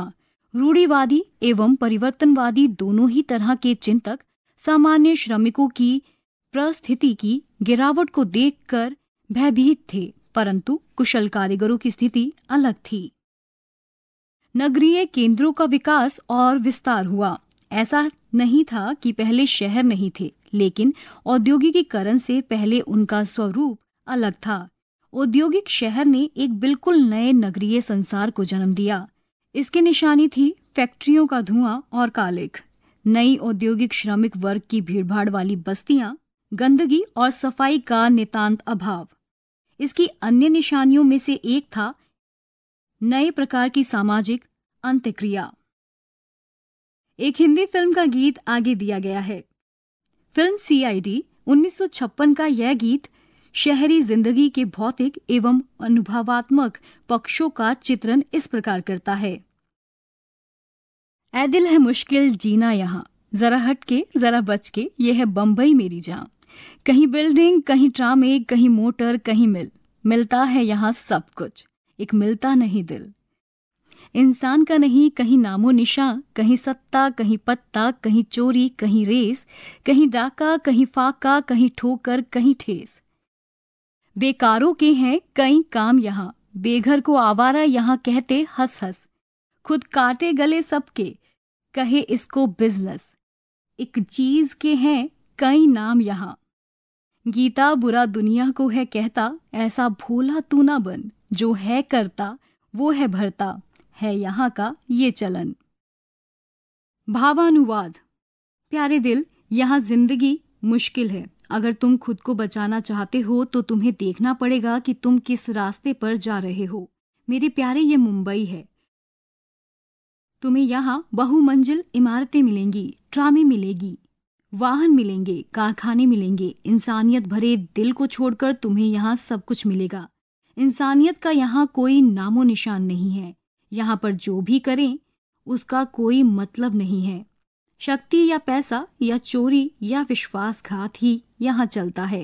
रूढ़ीवादी एवं परिवर्तनवादी दोनों ही तरह के चिंतक सामान्य श्रमिकों की प्रस्थिति की गिरावट को देखकर भयभीत थे परंतु कुशल कारीगरों की स्थिति अलग थी नगरीय केंद्रों का विकास और विस्तार हुआ ऐसा नहीं था कि पहले शहर नहीं थे लेकिन औद्योगिकीकरण से पहले उनका स्वरूप अलग था औद्योगिक शहर ने एक बिल्कुल नए नगरीय संसार को जन्म दिया इसकी निशानी थी फैक्ट्रियों का धुआं और कालिख नई औद्योगिक श्रमिक वर्ग की भीड़भाड़ वाली बस्तियां गंदगी और सफाई का नितांत अभाव इसकी अन्य निशानियों में से एक था नए प्रकार की सामाजिक अंत्यक्रिया एक हिंदी फिल्म का गीत आगे दिया गया है फिल्म सीआईडी 1956 का यह गीत शहरी जिंदगी के भौतिक एवं अनुभवात्मक पक्षों का चित्रण इस प्रकार करता है ए दिल है मुश्किल जीना यहाँ जरा हट के जरा बच के ये है बम्बई मेरी जहाँ कहीं बिल्डिंग कहीं ट्रामे कहीं मोटर कहीं मिल मिलता है यहाँ सब कुछ एक मिलता नहीं दिल इंसान का नहीं कहीं नामो निशा कहीं सत्ता कहीं पत्ता कहीं चोरी कहीं रेस कहीं डाका कहीं फाका कहीं ठोकर कहीं ठेस बेकारों के हैं कई काम यहाँ बेघर को आवारा यहाँ कहते हस हंस खुद काटे गले सबके कहे इसको बिजनेस एक चीज के हैं कई नाम यहाँ गीता बुरा दुनिया को है कहता ऐसा भोला तू ना बन जो है करता वो है भरता है यहाँ का ये चलन भावानुवाद प्यारे दिल यहाँ जिंदगी मुश्किल है अगर तुम खुद को बचाना चाहते हो तो तुम्हें देखना पड़ेगा कि तुम किस रास्ते पर जा रहे हो मेरे प्यारे ये मुंबई है तुम्हें यहाँ बहुमंजिल इमारतें मिलेंगी ट्रामे मिलेगी वाहन मिलेंगे कारखाने मिलेंगे इंसानियत भरे दिल को छोड़कर तुम्हें यहाँ सब कुछ मिलेगा इंसानियत का यहाँ कोई नामो निशान नहीं है यहाँ पर जो भी करें उसका कोई मतलब नहीं है शक्ति या पैसा या चोरी या विश्वासघात ही यहाँ चलता है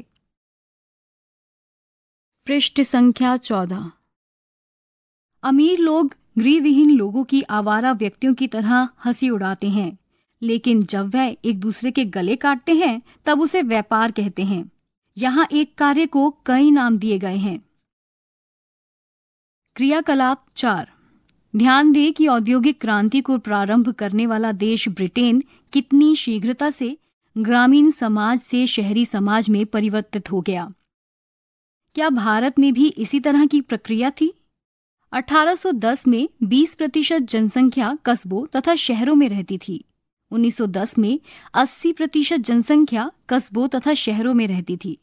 पृष्ठ संख्या चौदह अमीर लोग गृहविहीन लोगों की आवारा व्यक्तियों की तरह हंसी उड़ाते हैं लेकिन जब वह एक दूसरे के गले काटते हैं तब उसे व्यापार कहते हैं यहाँ एक कार्य को कई नाम दिए गए हैं क्रियाकलाप चार ध्यान दें कि औद्योगिक क्रांति को प्रारंभ करने वाला देश ब्रिटेन कितनी शीघ्रता से ग्रामीण समाज से शहरी समाज में परिवर्तित हो गया क्या भारत में भी इसी तरह की प्रक्रिया थी 1810 में 20 प्रतिशत जनसंख्या कस्बों तथा शहरों में रहती थी 1910 में 80 प्रतिशत जनसंख्या कस्बों तथा शहरों में रहती थी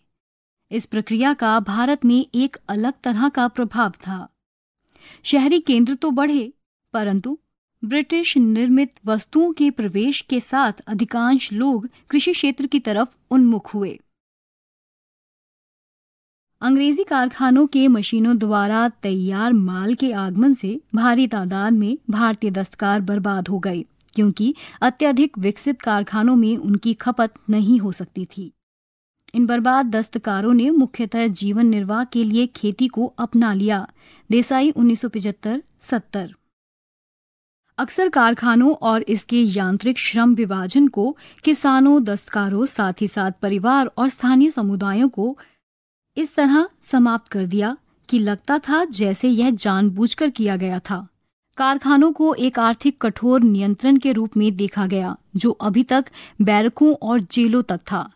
इस प्रक्रिया का भारत में एक अलग तरह का प्रभाव था शहरी केंद्र तो बढ़े परंतु ब्रिटिश निर्मित वस्तुओं के प्रवेश के साथ अधिकांश लोग कृषि क्षेत्र की तरफ उन्मुख हुए अंग्रेजी कारखानों के मशीनों द्वारा तैयार माल के आगमन से भारी तादाद में भारतीय दस्तकार बर्बाद हो गए क्योंकि अत्यधिक विकसित कारखानों में उनकी खपत नहीं हो सकती थी इन बर्बाद दस्तकारों ने मुख्यतः जीवन निर्वाह के लिए खेती को अपना लिया देसाई 1975 सत्तर अक्सर कारखानों और इसके यांत्रिक श्रम विभाजन को किसानों दस्तकारों साथ ही साथ परिवार और स्थानीय समुदायों को इस तरह समाप्त कर दिया कि लगता था जैसे यह जानबूझकर किया गया था कारखानों को एक आर्थिक कठोर नियंत्रण के रूप में देखा गया जो अभी तक बैरकों और जेलों तक था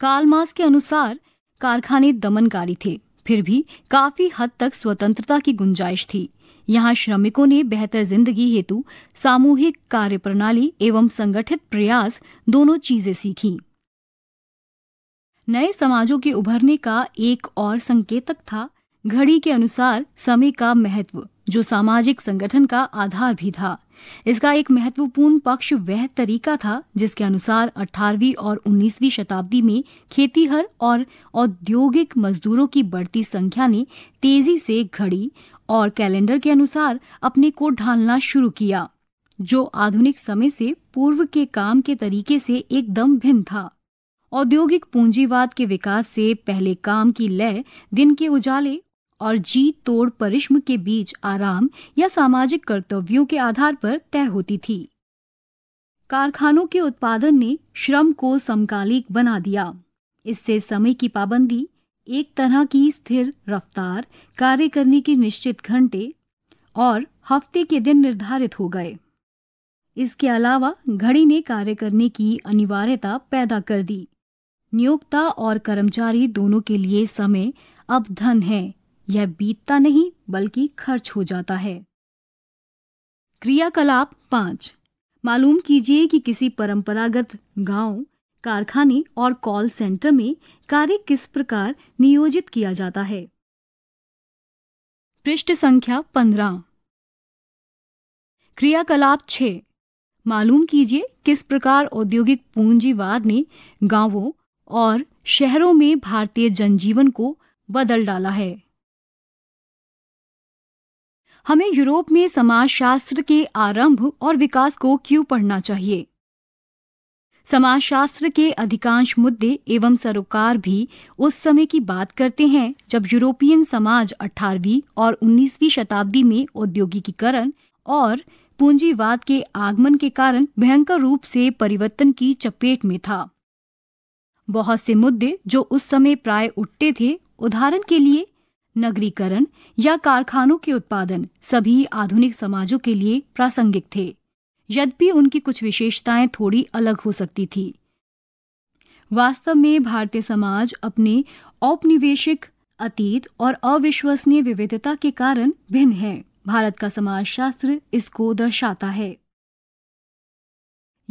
कालमास के अनुसार कारखाने दमनकारी थे फिर भी काफी हद तक स्वतंत्रता की गुंजाइश थी यहाँ श्रमिकों ने बेहतर जिंदगी हेतु सामूहिक कार्यप्रणाली एवं संगठित प्रयास दोनों चीजें सीखी नए समाजों के उभरने का एक और संकेतक था घड़ी के अनुसार समय का महत्व जो सामाजिक संगठन का आधार भी था इसका एक महत्वपूर्ण पक्ष वह तरीका था जिसके अनुसार 18वीं और 19वीं शताब्दी में खेतीहर और औद्योगिक मजदूरों की बढ़ती संख्या ने तेजी से घड़ी और कैलेंडर के अनुसार अपने को ढालना शुरू किया जो आधुनिक समय से पूर्व के काम के तरीके से एकदम भिन्न था औद्योगिक पूंजीवाद के विकास से पहले काम की लय दिन के उजाले और जी तोड़ परिश्म के बीच आराम या सामाजिक कर्तव्यों के आधार पर तय होती थी कारखानों के उत्पादन ने श्रम को समकालिक बना दिया इससे समय की पाबंदी एक तरह की स्थिर रफ्तार कार्य करने के निश्चित घंटे और हफ्ते के दिन निर्धारित हो गए इसके अलावा घड़ी ने कार्य करने की अनिवार्यता पैदा कर दी नियोक्ता और कर्मचारी दोनों के लिए समय अब धन है यह बीतता नहीं बल्कि खर्च हो जाता है क्रियाकलाप पांच मालूम कीजिए कि किसी परंपरागत गांव कारखाने और कॉल सेंटर में कार्य किस प्रकार नियोजित किया जाता है पृष्ठ संख्या पंद्रह क्रियाकलाप छ मालूम कीजिए किस प्रकार औद्योगिक पूंजीवाद ने गांवों और शहरों में भारतीय जनजीवन को बदल डाला है हमें यूरोप में समाजशास्त्र के आरंभ और विकास को क्यों पढ़ना चाहिए समाजशास्त्र के अधिकांश मुद्दे एवं सरोकार भी उस समय की बात करते हैं जब यूरोपियन समाज 18वीं और 19वीं शताब्दी में औद्योगिकीकरण और पूंजीवाद के आगमन के कारण भयंकर रूप से परिवर्तन की चपेट में था बहुत से मुद्दे जो उस समय प्राय उठते थे उदाहरण के लिए नगरीकरण या कारखानों के उत्पादन सभी आधुनिक समाजों के लिए प्रासंगिक थे यद्यपि उनकी कुछ विशेषताएं थोड़ी अलग हो सकती थी वास्तव में भारतीय समाज अपने औपनिवेशिक अतीत और अविश्वसनीय विविधता के कारण भिन्न है भारत का समाजशास्त्र इसको दर्शाता है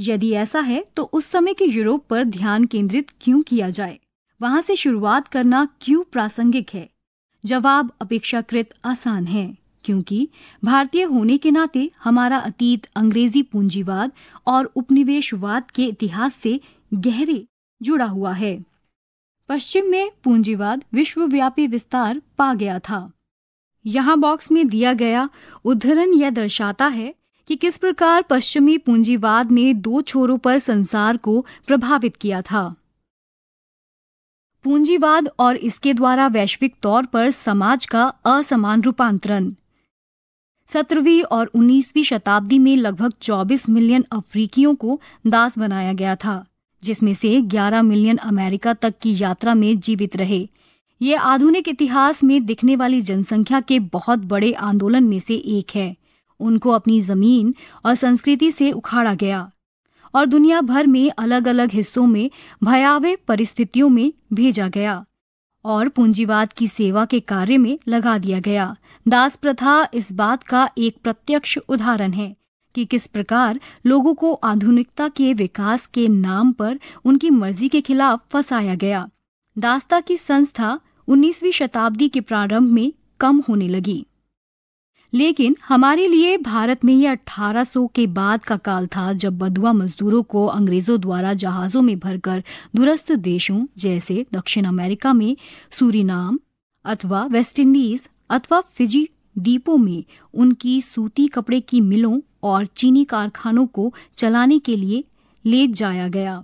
यदि ऐसा है तो उस समय के यूरोप पर ध्यान केंद्रित क्यों किया जाए वहां से शुरुआत करना क्यों प्रासंगिक है जवाब अपेक्षाकृत आसान है क्योंकि भारतीय होने के नाते हमारा अतीत अंग्रेजी पूंजीवाद और उपनिवेशवाद के इतिहास से गहरे जुड़ा हुआ है पश्चिम में पूंजीवाद विश्वव्यापी विस्तार पा गया था यहाँ बॉक्स में दिया गया उद्धरण यह दर्शाता है कि किस प्रकार पश्चिमी पूंजीवाद ने दो छोरों पर संसार को प्रभावित किया था पूंजीवाद और इसके द्वारा वैश्विक तौर पर समाज का असमान रूपांतरण सत्रहवीं और उन्नीसवीं शताब्दी में लगभग 24 मिलियन अफ्रीकियों को दास बनाया गया था जिसमें से 11 मिलियन अमेरिका तक की यात्रा में जीवित रहे ये आधुनिक इतिहास में दिखने वाली जनसंख्या के बहुत बड़े आंदोलन में से एक है उनको अपनी जमीन और संस्कृति से उखाड़ा गया और दुनिया भर में अलग अलग हिस्सों में भयावह परिस्थितियों में भेजा गया और पूंजीवाद की सेवा के कार्य में लगा दिया गया दास प्रथा इस बात का एक प्रत्यक्ष उदाहरण है कि किस प्रकार लोगों को आधुनिकता के विकास के नाम पर उनकी मर्जी के खिलाफ फंसाया गया दास्ता की संस्था 19वीं शताब्दी के प्रारंभ में कम होने लगी लेकिन हमारे लिए भारत में ये 1800 के बाद का काल था जब बधुआ मजदूरों को अंग्रेजों द्वारा जहाजों में भरकर दूरस्थ देशों जैसे दक्षिण अमेरिका में सूरीनाम अथवा वेस्टइंडीज अथवा फिजी द्वीपों में उनकी सूती कपड़े की मिलों और चीनी कारखानों को चलाने के लिए ले जाया गया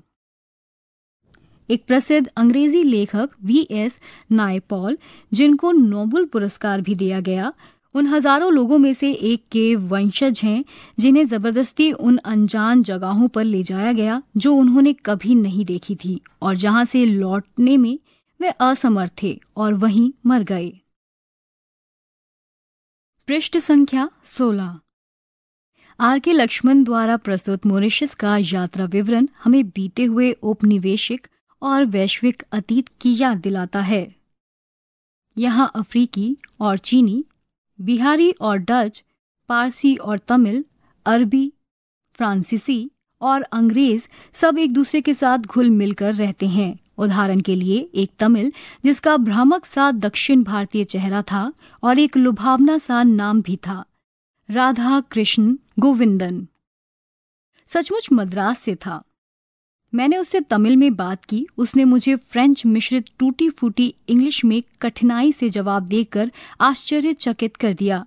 एक प्रसिद्ध अंग्रेजी लेखक वी एस नायपॉल जिनको नोबल पुरस्कार भी दिया गया उन हजारों लोगों में से एक के वंशज हैं जिन्हें जबरदस्ती उन अनजान जगहों पर ले जाया गया जो उन्होंने कभी नहीं देखी थी और जहां से लौटने में वे असमर्थ थे और वहीं मर गए पृष्ठ संख्या 16 आर के लक्ष्मण द्वारा प्रस्तुत मोरिशस का यात्रा विवरण हमें बीते हुए औपनिवेशिक और वैश्विक अतीत की याद दिलाता है यहाँ अफ्रीकी और चीनी बिहारी और डच पारसी और तमिल अरबी फ्रांसीसी और अंग्रेज सब एक दूसरे के साथ घुल मिलकर रहते हैं उदाहरण के लिए एक तमिल जिसका भ्रामक सा दक्षिण भारतीय चेहरा था और एक लुभावना सा नाम भी था राधा कृष्ण गोविंदन सचमुच मद्रास से था मैंने उससे तमिल में बात की उसने मुझे फ्रेंच मिश्रित टूटी फूटी इंग्लिश में कठिनाई से जवाब देकर आश्चर्यचकित कर दिया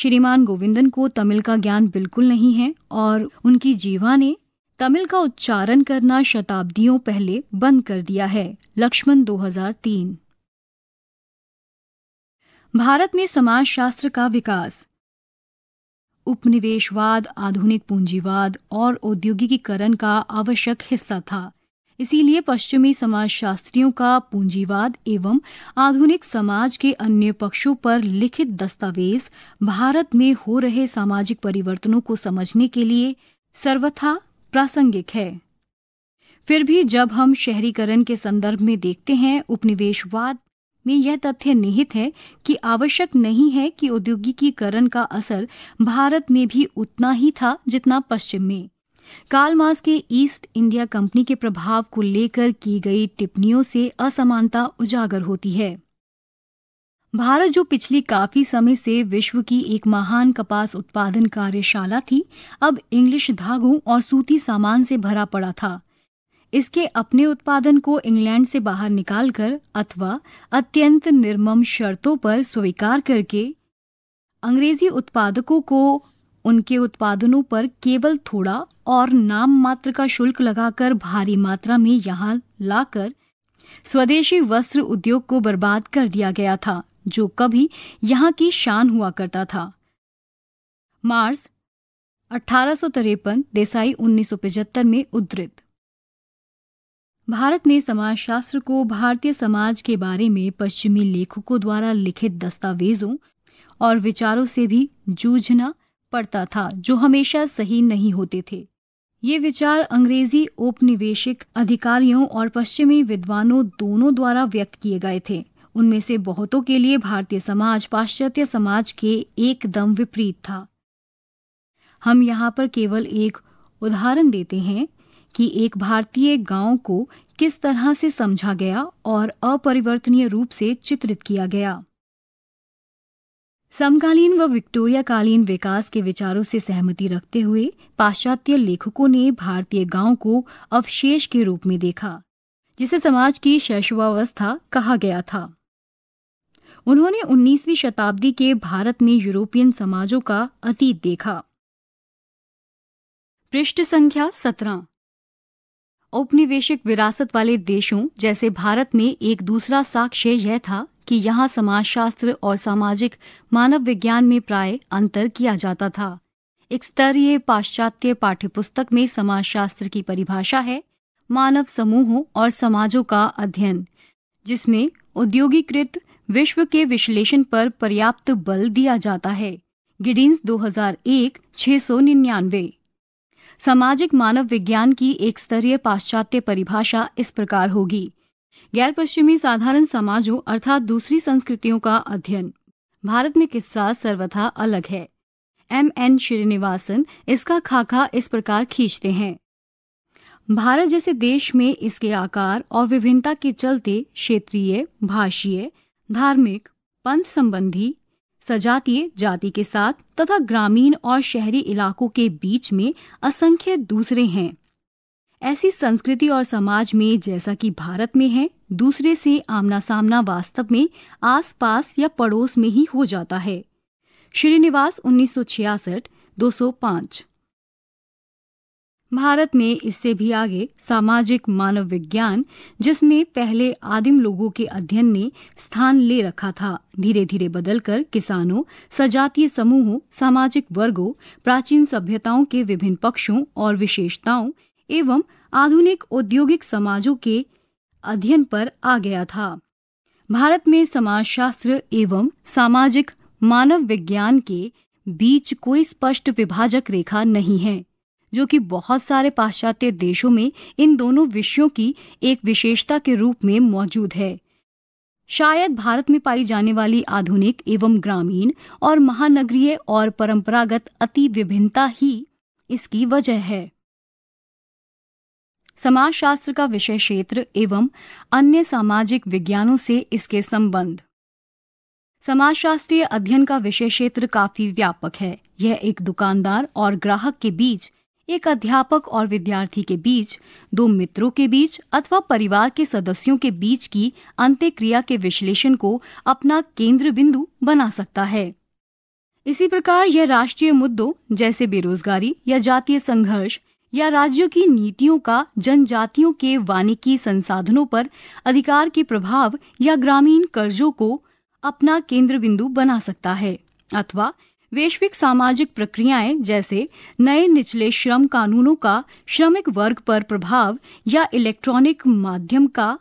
श्रीमान गोविंदन को तमिल का ज्ञान बिल्कुल नहीं है और उनकी जीवा ने तमिल का उच्चारण करना शताब्दियों पहले बंद कर दिया है लक्ष्मण 2003 भारत में समाजशास्त्र का विकास उपनिवेशवाद आधुनिक पूंजीवाद और औद्योगिकीकरण का आवश्यक हिस्सा था इसीलिए पश्चिमी समाजशास्त्रियों का पूंजीवाद एवं आधुनिक समाज के अन्य पक्षों पर लिखित दस्तावेज भारत में हो रहे सामाजिक परिवर्तनों को समझने के लिए सर्वथा प्रासंगिक है फिर भी जब हम शहरीकरण के संदर्भ में देखते हैं उपनिवेशवाद में यह तथ्य निहित है कि आवश्यक नहीं है कि औद्योगिकीकरण का असर भारत में भी उतना ही था जितना पश्चिम में कालमास के ईस्ट इंडिया कंपनी के प्रभाव को लेकर की गई टिप्पणियों से असमानता उजागर होती है भारत जो पिछली काफी समय से विश्व की एक महान कपास उत्पादन कार्यशाला थी अब इंग्लिश धागों और सूती सामान से भरा पड़ा था इसके अपने उत्पादन को इंग्लैंड से बाहर निकालकर अथवा अत्यंत निर्मम शर्तों पर स्वीकार करके अंग्रेजी उत्पादकों को उनके उत्पादनों पर केवल थोड़ा और नाम मात्र का शुल्क लगाकर भारी मात्रा में यहाँ लाकर स्वदेशी वस्त्र उद्योग को बर्बाद कर दिया गया था जो कभी यहाँ की शान हुआ करता था मार्स अठारह देसाई पिचहत्तर में उद्धृत भारत में समाजशास्त्र को भारतीय समाज के बारे में पश्चिमी लेखकों द्वारा लिखित दस्तावेजों और विचारों से भी जूझना पड़ता था जो हमेशा सही नहीं होते थे ये विचार अंग्रेजी औपनिवेशिक अधिकारियों और पश्चिमी विद्वानों दोनों द्वारा व्यक्त किए गए थे उनमें से बहुतों के लिए भारतीय समाज पाश्चात्य समाज के एकदम विपरीत था हम यहाँ पर केवल एक उदाहरण देते हैं कि एक भारतीय गांव को किस तरह से समझा गया और अपरिवर्तनीय रूप से चित्रित किया गया समकालीन व विक्टोरिया कालीन विकास के विचारों से सहमति रखते हुए पाश्चात्य लेखकों ने भारतीय गांव को अवशेष के रूप में देखा जिसे समाज की शैशवावस्था कहा गया था उन्होंने 19वीं शताब्दी के भारत में यूरोपियन समाजों का अतीत देखा पृष्ठ संख्या सत्रह औपनिवेशिक विरासत वाले देशों जैसे भारत में एक दूसरा साक्ष्य यह था कि यहाँ समाजशास्त्र और सामाजिक मानव विज्ञान में प्राय अंतर किया जाता था एक स्तरीय पाश्चात्य पाठ्यपुस्तक में समाजशास्त्र की परिभाषा है मानव समूहों और समाजों का अध्ययन जिसमें औद्योगिकृत विश्व के विश्लेषण पर पर्याप्त बल दिया जाता है गिडिन्स 2001 699 सामाजिक मानव विज्ञान की एक स्तरीय पाश्चात्य परिभाषा इस प्रकार होगी गैर पश्चिमी साधारण समाजों अर्थात दूसरी संस्कृतियों का अध्ययन भारत में किस्सा सर्वथा अलग है एम एन श्रीनिवासन इसका खाका इस प्रकार खींचते हैं भारत जैसे देश में इसके आकार और विभिन्नता के चलते क्षेत्रीय भाषीय धार्मिक पंथ संबंधी सजातीय जाति के साथ तथा ग्रामीण और शहरी इलाकों के बीच में असंख्य दूसरे हैं ऐसी संस्कृति और समाज में जैसा कि भारत में है दूसरे से आमना सामना वास्तव में आस पास या पड़ोस में ही हो जाता है श्रीनिवास सौ पांच भारत में इससे भी आगे सामाजिक मानव विज्ञान जिसमें पहले आदिम लोगों के अध्ययन ने स्थान ले रखा था धीरे धीरे बदलकर किसानों सजातीय समूहों सामाजिक वर्गों प्राचीन सभ्यताओं के विभिन्न पक्षों और विशेषताओं एवं आधुनिक औद्योगिक समाजों के अध्ययन पर आ गया था भारत में समाजशास्त्र एवं सामाजिक मानव विज्ञान के बीच कोई स्पष्ट विभाजक रेखा नहीं है जो कि बहुत सारे पाश्चात्य देशों में इन दोनों विषयों की एक विशेषता के रूप में मौजूद है शायद भारत में पाई जाने वाली आधुनिक एवं ग्रामीण और महानगरीय और परंपरागत अति विभिन्नता ही इसकी वजह है समाजशास्त्र का विषय क्षेत्र एवं अन्य सामाजिक विज्ञानों से इसके संबंध समाजशास्त्रीय अध्ययन का विषय क्षेत्र काफी व्यापक है यह एक दुकानदार और ग्राहक के बीच एक अध्यापक और विद्यार्थी के बीच दो मित्रों के बीच अथवा परिवार के सदस्यों के बीच की अंत्यक्रिया के विश्लेषण को अपना केंद्र बिंदु बना सकता है इसी प्रकार यह राष्ट्रीय मुद्दों जैसे बेरोजगारी या जातीय संघर्ष या राज्यों की नीतियों का जनजातियों के वानिकी संसाधनों पर अधिकार के प्रभाव या ग्रामीण कर्जों को अपना केंद्र बिंदु बना सकता है अथवा वैश्विक सामाजिक प्रक्रियाएं जैसे नए निचले श्रम कानूनों का श्रमिक वर्ग पर प्रभाव या इलेक्ट्रॉनिक माध्यम का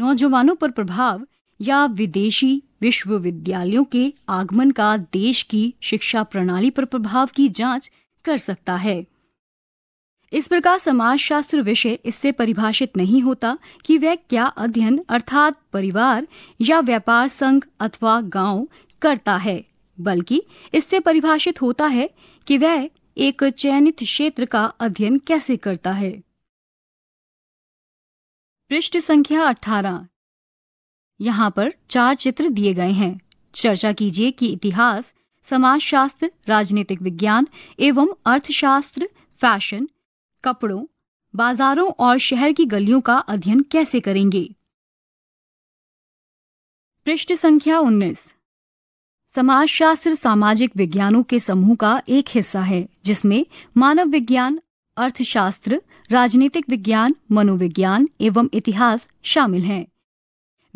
नौजवानों पर प्रभाव या विदेशी विश्वविद्यालयों के आगमन का देश की शिक्षा प्रणाली पर प्रभाव की जांच कर सकता है इस प्रकार समाजशास्त्र विषय इससे परिभाषित नहीं होता कि वह क्या अध्ययन अर्थात परिवार या व्यापार संघ अथवा गांव करता है बल्कि इससे परिभाषित होता है कि वह एक चयनित क्षेत्र का अध्ययन कैसे करता है पृष्ठ संख्या 18 यहाँ पर चार चित्र दिए गए हैं चर्चा कीजिए कि इतिहास समाजशास्त्र राजनीतिक विज्ञान एवं अर्थशास्त्र फैशन कपड़ों बाजारों और शहर की गलियों का अध्ययन कैसे करेंगे पृष्ठ संख्या समाजशास्त्र सामाजिक विज्ञानों के समूह का एक हिस्सा है जिसमें मानव विज्ञान अर्थशास्त्र राजनीतिक विज्ञान मनोविज्ञान एवं इतिहास शामिल हैं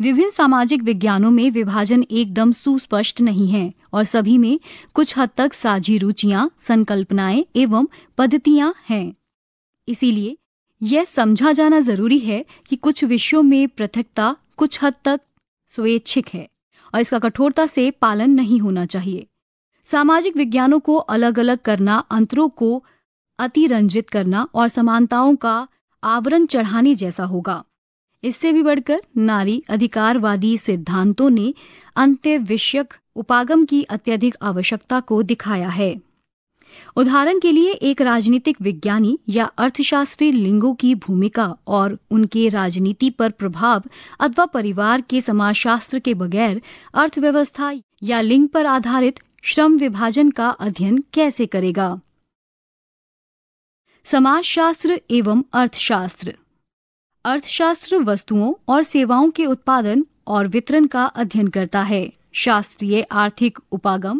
विभिन्न सामाजिक विज्ञानों में विभाजन एकदम सुस्पष्ट नहीं है और सभी में कुछ हद तक साझी रुचियां संकल्पनाएं एवं पद्धतियां हैं इसीलिए यह समझा जाना जरूरी है कि कुछ विषयों में पृथकता कुछ हद तक स्वेच्छिक है और इसका कठोरता से पालन नहीं होना चाहिए सामाजिक विज्ञानों को अलग अलग करना अंतरों को अतिरंजित करना और समानताओं का आवरण चढ़ाने जैसा होगा इससे भी बढ़कर नारी अधिकारवादी सिद्धांतों ने अंत्य विषयक उपागम की अत्यधिक आवश्यकता को दिखाया है उदाहरण के लिए एक राजनीतिक विज्ञानी या अर्थशास्त्री लिंगों की भूमिका और उनके राजनीति पर प्रभाव अथवा परिवार के समाजशास्त्र के बगैर अर्थव्यवस्था या लिंग पर आधारित श्रम विभाजन का अध्ययन कैसे करेगा समाजशास्त्र एवं अर्थशास्त्र अर्थशास्त्र वस्तुओं और सेवाओं के उत्पादन और वितरण का अध्ययन करता है शास्त्रीय आर्थिक उपागम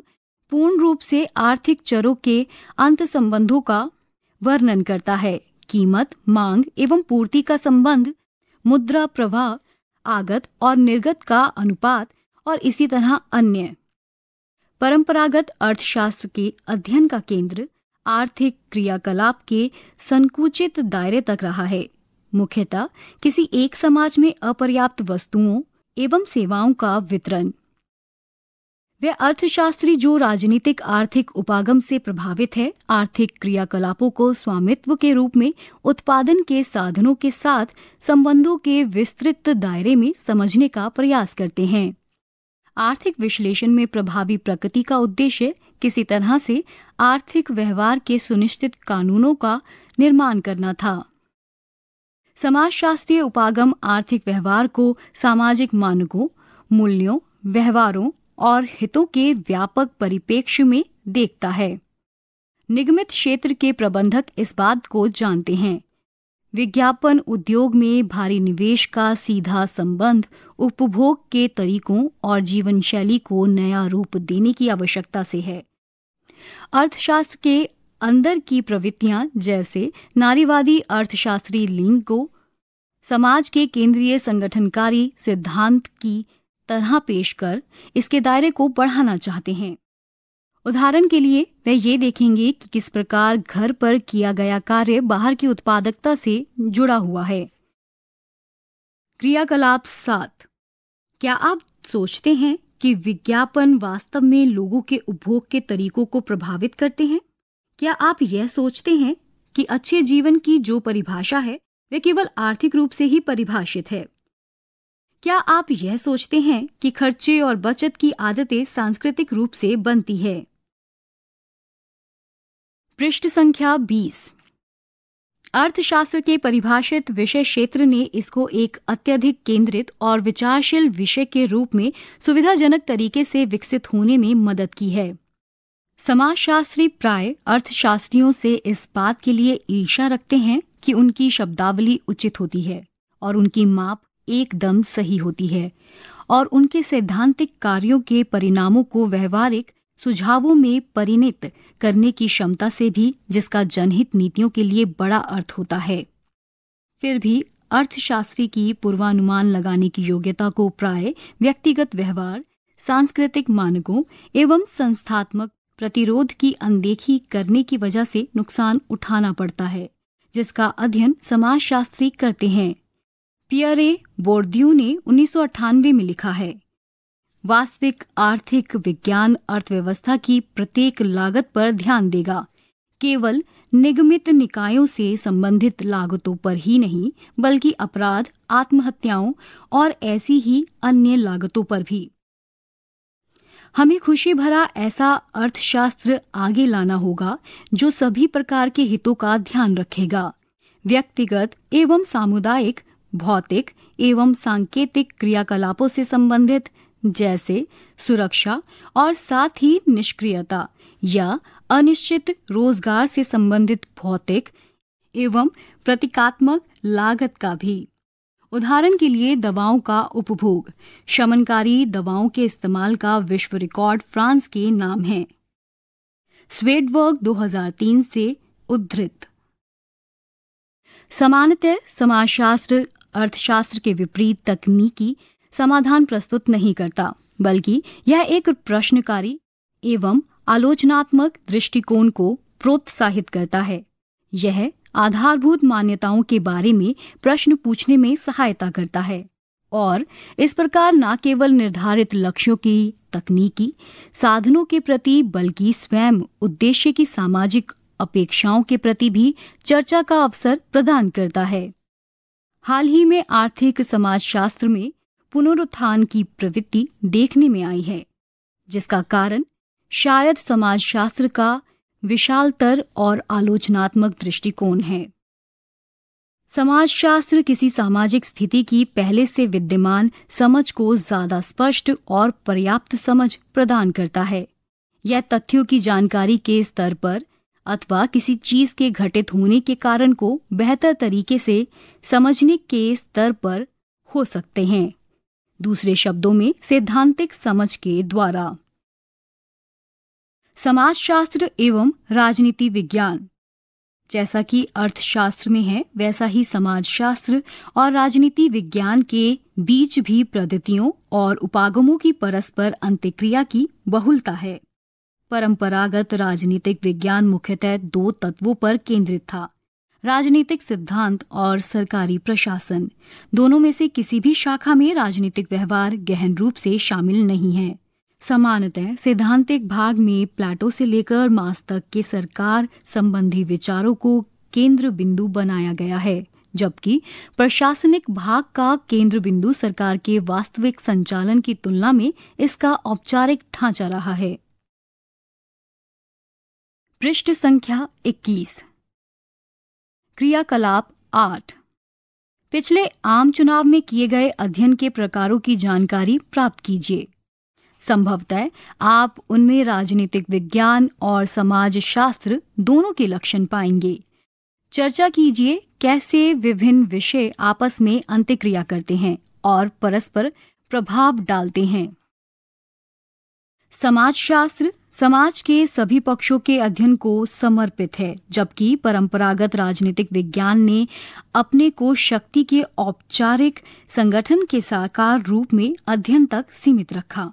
पूर्ण रूप से आर्थिक चरों के अंत संबंधों का वर्णन करता है कीमत मांग एवं पूर्ति का संबंध मुद्रा प्रवाह आगत और निर्गत का अनुपात और इसी तरह अन्य परंपरागत अर्थशास्त्र के अध्ययन का केंद्र आर्थिक क्रियाकलाप के संकुचित दायरे तक रहा है मुख्यतः किसी एक समाज में अपर्याप्त वस्तुओं एवं सेवाओं का वितरण वे अर्थशास्त्री जो राजनीतिक आर्थिक उपागम से प्रभावित है आर्थिक क्रियाकलापों को स्वामित्व के रूप में उत्पादन के साधनों के साथ संबंधों के विस्तृत दायरे में समझने का प्रयास करते हैं आर्थिक विश्लेषण में प्रभावी प्रकृति का उद्देश्य किसी तरह से आर्थिक व्यवहार के सुनिश्चित कानूनों का निर्माण करना था समाजशास्त्रीय उपागम आर्थिक व्यवहार को सामाजिक मानकों मूल्यों व्यवहारों और हितों के व्यापक परिपेक्ष्य में देखता है निगमित क्षेत्र के प्रबंधक इस बात को जानते हैं विज्ञापन उद्योग में भारी निवेश का सीधा संबंध उपभोग के तरीकों और जीवन शैली को नया रूप देने की आवश्यकता से है अर्थशास्त्र के अंदर की प्रवृत्तियां जैसे नारीवादी अर्थशास्त्री लिंग को समाज के केंद्रीय संगठनकारी सिद्धांत की तरह पेश कर इसके दायरे को बढ़ाना चाहते हैं उदाहरण के लिए वे ये देखेंगे कि किस प्रकार घर पर किया गया कार्य बाहर की उत्पादकता से जुड़ा हुआ है क्रियाकलाप सात क्या आप सोचते हैं कि विज्ञापन वास्तव में लोगों के उपभोग के तरीकों को प्रभावित करते हैं क्या आप यह सोचते हैं कि अच्छे जीवन की जो परिभाषा है वे केवल आर्थिक रूप से ही परिभाषित है क्या आप यह सोचते हैं कि खर्चे और बचत की आदतें सांस्कृतिक रूप से बनती है पृष्ठ संख्या 20 अर्थशास्त्र के परिभाषित विषय क्षेत्र ने इसको एक अत्यधिक केंद्रित और विचारशील विषय के रूप में सुविधाजनक तरीके से विकसित होने में मदद की है समाजशास्त्री प्राय अर्थशास्त्रियों से इस बात के लिए ईर्षा रखते हैं कि उनकी शब्दावली उचित होती है और उनकी माप एकदम सही होती है और उनके सैद्धांतिक कार्यों के परिणामों को व्यवहारिक सुझावों में परिणित करने की क्षमता से भी जिसका जनहित नीतियों के लिए बड़ा अर्थ होता है फिर भी अर्थशास्त्री की पूर्वानुमान लगाने की योग्यता को प्राय व्यक्तिगत व्यवहार सांस्कृतिक मानकों एवं संस्थात्मक प्रतिरोध की अनदेखी करने की वजह से नुकसान उठाना पड़ता है जिसका अध्ययन समाजशास्त्री करते हैं पियर ए बोर्ड्यू ने उन्नीस में लिखा है वास्तविक आर्थिक विज्ञान अर्थव्यवस्था की प्रत्येक लागत पर ध्यान देगा केवल निगमित निकायों से संबंधित लागतों पर ही नहीं बल्कि अपराध आत्महत्याओं और ऐसी ही अन्य लागतों पर भी हमें खुशी भरा ऐसा अर्थशास्त्र आगे लाना होगा जो सभी प्रकार के हितों का ध्यान रखेगा व्यक्तिगत एवं सामुदायिक भौतिक एवं सांकेतिक क्रियाकलापों से संबंधित जैसे सुरक्षा और साथ ही निष्क्रियता या अनिश्चित रोजगार से संबंधित भौतिक एवं प्रतीकात्मक लागत का भी उदाहरण के लिए दवाओं का उपभोग शमनकारी दवाओं के इस्तेमाल का विश्व रिकॉर्ड फ्रांस के नाम है स्वेडवर्ग 2003 से उद्धृत सामान्यतः समाजशास्त्र अर्थशास्त्र के विपरीत तकनीकी समाधान प्रस्तुत नहीं करता बल्कि यह एक प्रश्नकारी एवं आलोचनात्मक दृष्टिकोण को प्रोत्साहित करता है यह आधारभूत मान्यताओं के बारे में प्रश्न पूछने में सहायता करता है और इस प्रकार न केवल निर्धारित लक्ष्यों की तकनीकी साधनों के प्रति बल्कि स्वयं उद्देश्य की सामाजिक अपेक्षाओं के प्रति भी चर्चा का अवसर प्रदान करता है हाल ही में आर्थिक समाजशास्त्र में पुनरुत्थान की प्रवृत्ति देखने में आई है जिसका कारण शायद समाजशास्त्र का विशालतर और आलोचनात्मक दृष्टिकोण है समाजशास्त्र किसी सामाजिक स्थिति की पहले से विद्यमान समझ को ज्यादा स्पष्ट और पर्याप्त समझ प्रदान करता है यह तथ्यों की जानकारी के स्तर पर अथवा किसी चीज के घटित होने के कारण को बेहतर तरीके से समझने के स्तर पर हो सकते हैं दूसरे शब्दों में सैद्धांतिक समझ के द्वारा समाजशास्त्र एवं राजनीति विज्ञान जैसा कि अर्थशास्त्र में है वैसा ही समाजशास्त्र और राजनीति विज्ञान के बीच भी पद्धतियों और उपागमों की परस्पर अंत्यक्रिया की बहुलता है परंपरागत राजनीतिक विज्ञान मुख्यतः दो तत्वों पर केंद्रित था राजनीतिक सिद्धांत और सरकारी प्रशासन दोनों में से किसी भी शाखा में राजनीतिक व्यवहार गहन रूप से शामिल नहीं है समानतः सिद्धांतिक भाग में प्लाटो से लेकर मास तक के सरकार संबंधी विचारों को केंद्र बिंदु बनाया गया है जबकि प्रशासनिक भाग का केंद्र बिंदु सरकार के वास्तविक संचालन की तुलना में इसका औपचारिक ढांचा रहा है पृष्ठ संख्या 21 क्रियाकलाप 8 पिछले आम चुनाव में किए गए अध्ययन के प्रकारों की जानकारी प्राप्त कीजिए संभवतः आप उनमें राजनीतिक विज्ञान और समाज शास्त्र दोनों के लक्षण पाएंगे चर्चा कीजिए कैसे विभिन्न विषय आपस में अंत्यक्रिया करते हैं और परस्पर प्रभाव डालते हैं समाजशास्त्र समाज के सभी पक्षों के अध्ययन को समर्पित है जबकि परंपरागत राजनीतिक विज्ञान ने अपने को शक्ति के औपचारिक संगठन के साकार रूप में अध्ययन तक सीमित रखा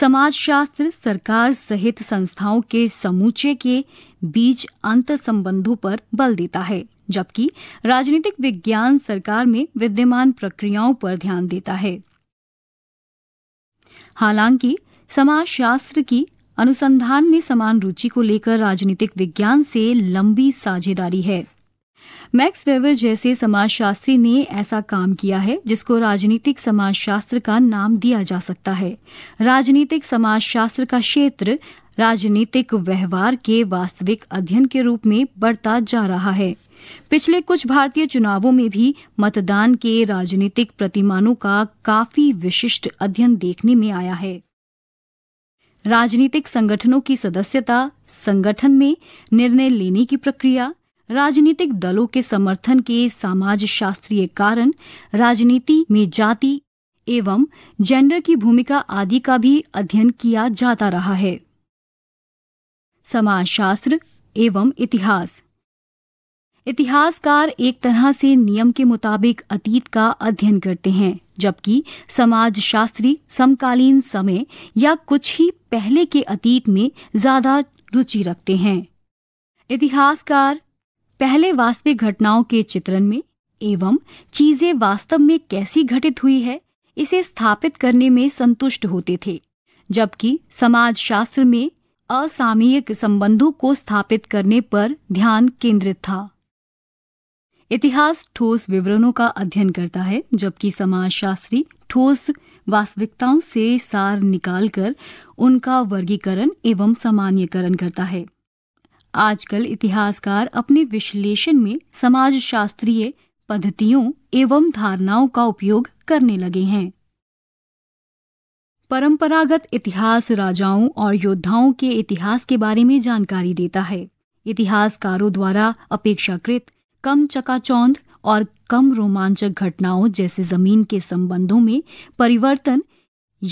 समाजशास्त्र सरकार सहित संस्थाओं के समूचे के बीच अंत संबंधों पर बल देता है जबकि राजनीतिक विज्ञान सरकार में विद्यमान प्रक्रियाओं पर ध्यान देता है हालांकि समाज शास्त्र की अनुसंधान में समान रुचि को लेकर राजनीतिक विज्ञान से लंबी साझेदारी है मैक्स वेवर जैसे समाजशास्त्री ने ऐसा काम किया है जिसको राजनीतिक समाजशास्त्र का नाम दिया जा सकता है राजनीतिक समाजशास्त्र का क्षेत्र राजनीतिक व्यवहार के वास्तविक अध्ययन के रूप में बढ़ता जा रहा है पिछले कुछ भारतीय चुनावों में भी मतदान के राजनीतिक प्रतिमानों का काफी विशिष्ट अध्ययन देखने में आया है राजनीतिक संगठनों की सदस्यता संगठन में निर्णय लेने की प्रक्रिया राजनीतिक दलों के समर्थन के समाज शास्त्रीय कारण राजनीति में जाति एवं जेंडर की भूमिका आदि का भी अध्ययन किया जाता रहा है समाजशास्त्र एवं इतिहास इतिहासकार एक तरह से नियम के मुताबिक अतीत का अध्ययन करते हैं जबकि समाजशास्त्री समकालीन समय या कुछ ही पहले के अतीत में ज्यादा रुचि रखते हैं इतिहासकार पहले वास्तविक घटनाओं के चित्रण में एवं चीजें वास्तव में कैसी घटित हुई है इसे स्थापित करने में संतुष्ट होते थे जबकि समाजशास्त्र में असामयिक संबंधों को स्थापित करने पर ध्यान केंद्रित था इतिहास ठोस विवरणों का अध्ययन करता है जबकि समाजशास्त्री ठोस वास्तविकताओं से सार निकालकर उनका वर्गीकरण एवं सामान्यकरण करता है आजकल इतिहासकार अपने विश्लेषण में समाजशास्त्रीय पद्धतियों एवं धारणाओं का उपयोग करने लगे हैं परंपरागत इतिहास राजाओं और योद्धाओं के इतिहास के बारे में जानकारी देता है इतिहासकारों द्वारा अपेक्षाकृत कम चकाचौंध और कम रोमांचक घटनाओं जैसे जमीन के संबंधों में परिवर्तन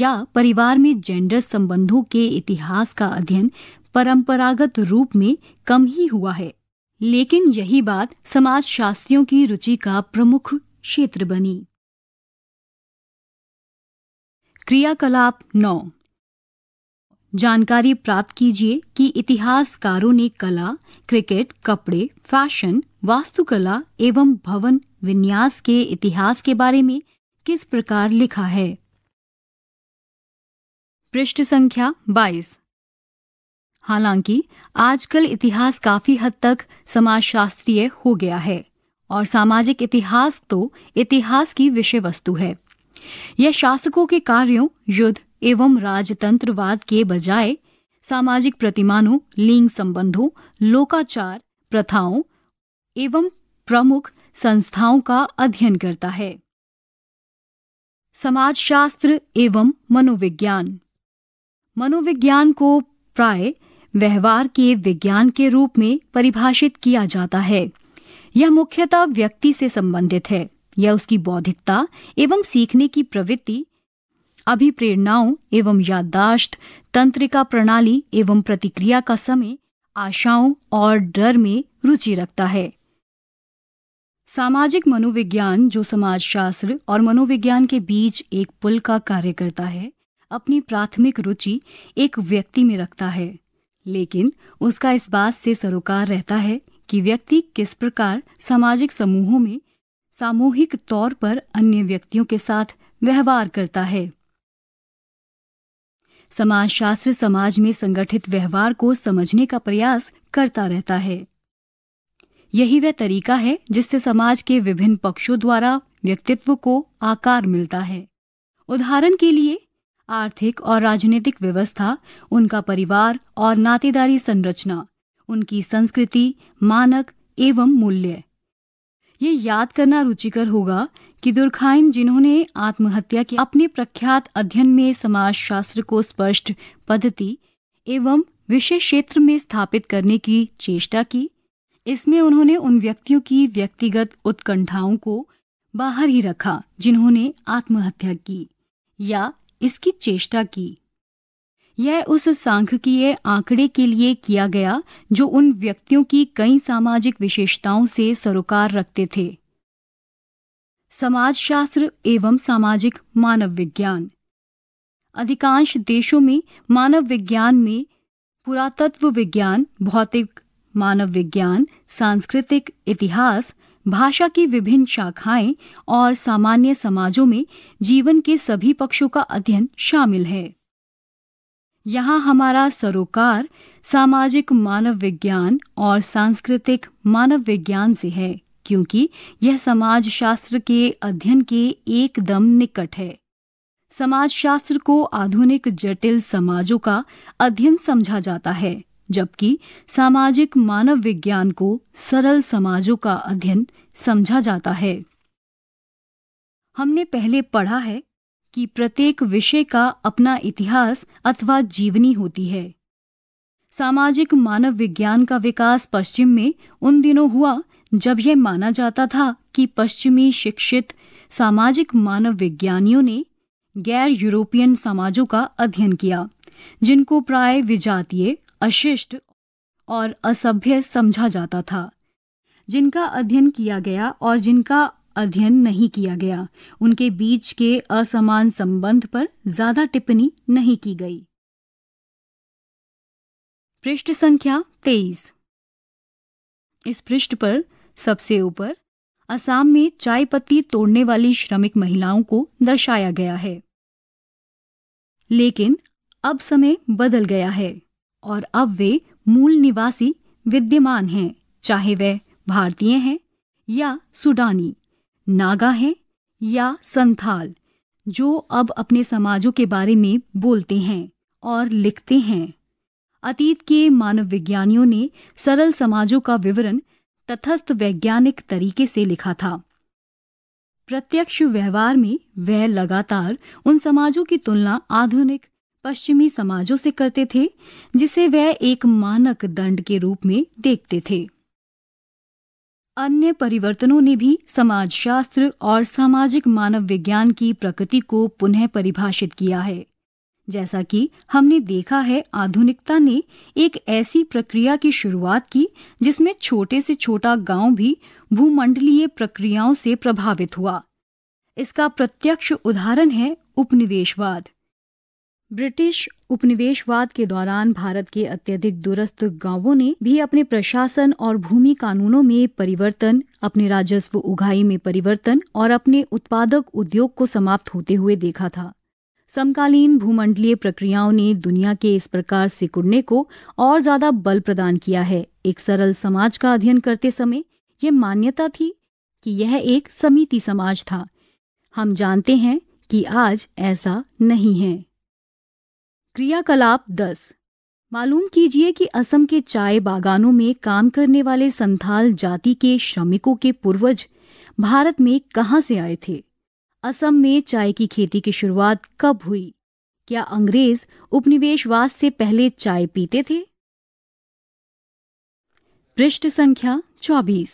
या परिवार में जेंडर संबंधों के इतिहास का अध्ययन परंपरागत रूप में कम ही हुआ है लेकिन यही बात समाजशास्त्रियों की रुचि का प्रमुख क्षेत्र बनी क्रियाकलाप नौ जानकारी प्राप्त कीजिए कि इतिहासकारों ने कला क्रिकेट कपड़े फैशन वास्तुकला एवं भवन विन्यास के इतिहास के बारे में किस प्रकार लिखा है पृष्ठ संख्या 22 हालांकि आजकल इतिहास काफी हद तक समाजशास्त्रीय हो गया है और सामाजिक इतिहास तो इतिहास की विषय वस्तु है यह शासकों के कार्यों युद्ध एवं राजतंत्रवाद के बजाय सामाजिक प्रतिमानों लिंग संबंधों लोकाचार प्रथाओं एवं प्रमुख संस्थाओं का अध्ययन करता है समाजशास्त्र एवं मनोविज्ञान मनोविज्ञान को प्राय व्यवहार के विज्ञान के रूप में परिभाषित किया जाता है यह मुख्यतः व्यक्ति से संबंधित है यह उसकी बौद्धिकता एवं सीखने की प्रवृत्ति अभिप्रेरणाओं एवं याददाश्त तंत्रिका प्रणाली एवं प्रतिक्रिया का समय आशाओं और डर में रुचि रखता है सामाजिक मनोविज्ञान जो समाजशास्त्र और मनोविज्ञान के बीच एक पुल का कार्य करता है अपनी प्राथमिक रुचि एक व्यक्ति में रखता है लेकिन उसका इस बात से सरोकार रहता है कि व्यक्ति किस प्रकार सामाजिक समूहों में सामूहिक तौर पर अन्य व्यक्तियों के साथ व्यवहार करता है समाजशास्त्र समाज में संगठित व्यवहार को समझने का प्रयास करता रहता है यही वह तरीका है जिससे समाज के विभिन्न पक्षों द्वारा व्यक्तित्व को आकार मिलता है उदाहरण के लिए आर्थिक और राजनीतिक व्यवस्था उनका परिवार और नातेदारी संरचना उनकी संस्कृति मानक एवं मूल्य ये याद करना रुचिकर होगा कि दुर्खाइम जिन्होंने आत्महत्या के अपने प्रख्यात अध्ययन में समाजशास्त्र को स्पष्ट पद्धति एवं विषय क्षेत्र में स्थापित करने की चेष्टा की इसमें उन्होंने उन व्यक्तियों की व्यक्तिगत उत्कंठाओं को बाहर ही रखा जिन्होंने आत्महत्या की या इसकी चेष्टा की यह उस सांख्यिकीय आंकड़े के लिए किया गया जो उन व्यक्तियों की कई सामाजिक विशेषताओं से सरोकार रखते थे समाजशास्त्र एवं सामाजिक मानव विज्ञान अधिकांश देशों में मानव विज्ञान में पुरातत्व विज्ञान भौतिक मानव विज्ञान सांस्कृतिक इतिहास भाषा की विभिन्न शाखाएं और सामान्य समाजों में जीवन के सभी पक्षों का अध्ययन शामिल है यहाँ हमारा सरोकार सामाजिक मानव विज्ञान और सांस्कृतिक मानव विज्ञान से है क्योंकि यह समाज शास्त्र के अध्ययन के एकदम निकट है समाजशास्त्र को आधुनिक जटिल समाजों का अध्ययन समझा जाता है जबकि सामाजिक मानव विज्ञान को सरल समाजों का अध्ययन समझा जाता है हमने पहले पढ़ा है कि प्रत्येक विषय का अपना इतिहास अथवा जीवनी होती है सामाजिक मानव विज्ञान का विकास पश्चिम में उन दिनों हुआ जब यह माना जाता था कि पश्चिमी शिक्षित सामाजिक मानव विज्ञानियों ने गैर यूरोपियन समाजों का अध्ययन किया जिनको प्राय विजातीय अशिष्ट और असभ्य समझा जाता था जिनका अध्ययन किया गया और जिनका अध्ययन नहीं किया गया उनके बीच के असमान संबंध पर ज्यादा टिप्पणी नहीं की गई पृष्ठ संख्या तेईस इस पृष्ठ पर सबसे ऊपर असम में चाय पत्ती तोड़ने वाली श्रमिक महिलाओं को दर्शाया गया है लेकिन अब समय बदल गया है और अब वे मूल निवासी विद्यमान हैं चाहे वह भारतीय हैं या सुडानी नागा हैं या संथाल जो अब अपने समाजों के बारे में बोलते हैं और लिखते हैं अतीत के मानव विज्ञानियों ने सरल समाजों का विवरण तथस्थ वैज्ञानिक तरीके से लिखा था प्रत्यक्ष व्यवहार में वह लगातार उन समाजों की तुलना आधुनिक पश्चिमी समाजों से करते थे जिसे वह एक मानक दंड के रूप में देखते थे अन्य परिवर्तनों ने भी समाजशास्त्र और सामाजिक मानव विज्ञान की प्रकृति को पुनः परिभाषित किया है जैसा कि हमने देखा है आधुनिकता ने एक ऐसी प्रक्रिया की शुरुआत की जिसमें छोटे से छोटा गांव भी भूमंडलीय प्रक्रियाओं से प्रभावित हुआ इसका प्रत्यक्ष उदाहरण है उपनिवेशवाद ब्रिटिश उपनिवेशवाद के दौरान भारत के अत्यधिक दूरस्थ गांवों ने भी अपने प्रशासन और भूमि कानूनों में परिवर्तन अपने राजस्व उगाही में परिवर्तन और अपने उत्पादक उद्योग को समाप्त होते हुए देखा था समकालीन भूमंडलीय प्रक्रियाओं ने दुनिया के इस प्रकार सिकुड़ने को और ज्यादा बल प्रदान किया है एक सरल समाज का अध्ययन करते समय यह मान्यता थी कि यह एक समिति समाज था हम जानते हैं कि आज ऐसा नहीं है क्रियाकलाप दस मालूम कीजिए कि असम के चाय बागानों में काम करने वाले संथाल जाति के श्रमिकों के पूर्वज भारत में कहाँ से आए थे असम में चाय की खेती की शुरुआत कब हुई क्या अंग्रेज उपनिवेशवाद से पहले चाय पीते थे पृष्ठ संख्या 24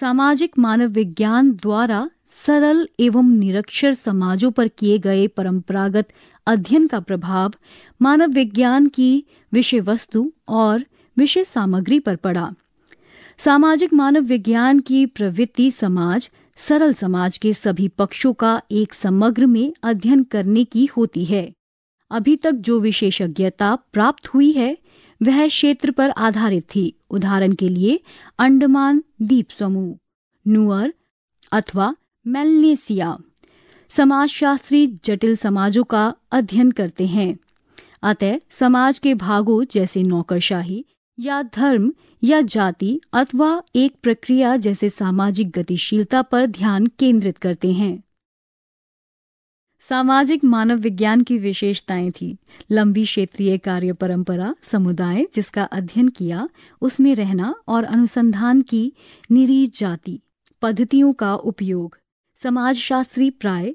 सामाजिक मानव विज्ञान द्वारा सरल एवं निरक्षर समाजों पर किए गए परंपरागत अध्ययन का प्रभाव मानव विज्ञान की विषय वस्तु और विषय सामग्री पर पड़ा सामाजिक मानव विज्ञान की प्रवृत्ति समाज सरल समाज के सभी पक्षों का एक समग्र में अध्ययन करने की होती है अभी तक जो विशेषज्ञता प्राप्त हुई है वह क्षेत्र पर आधारित थी उदाहरण के लिए अंडमान द्वीप समूह नुअर अथवा मेलनेसिया समाजशास्त्री जटिल समाजों का अध्ययन करते हैं अतः समाज के भागों जैसे नौकरशाही या धर्म या जाति अथवा एक प्रक्रिया जैसे सामाजिक गतिशीलता पर ध्यान केंद्रित करते हैं सामाजिक मानव विज्ञान की विशेषताएं थी लंबी क्षेत्रीय कार्य परंपरा समुदाय जिसका अध्ययन किया उसमें रहना और अनुसंधान की निरी जाति पद्धतियों का उपयोग समाजशास्त्री प्राय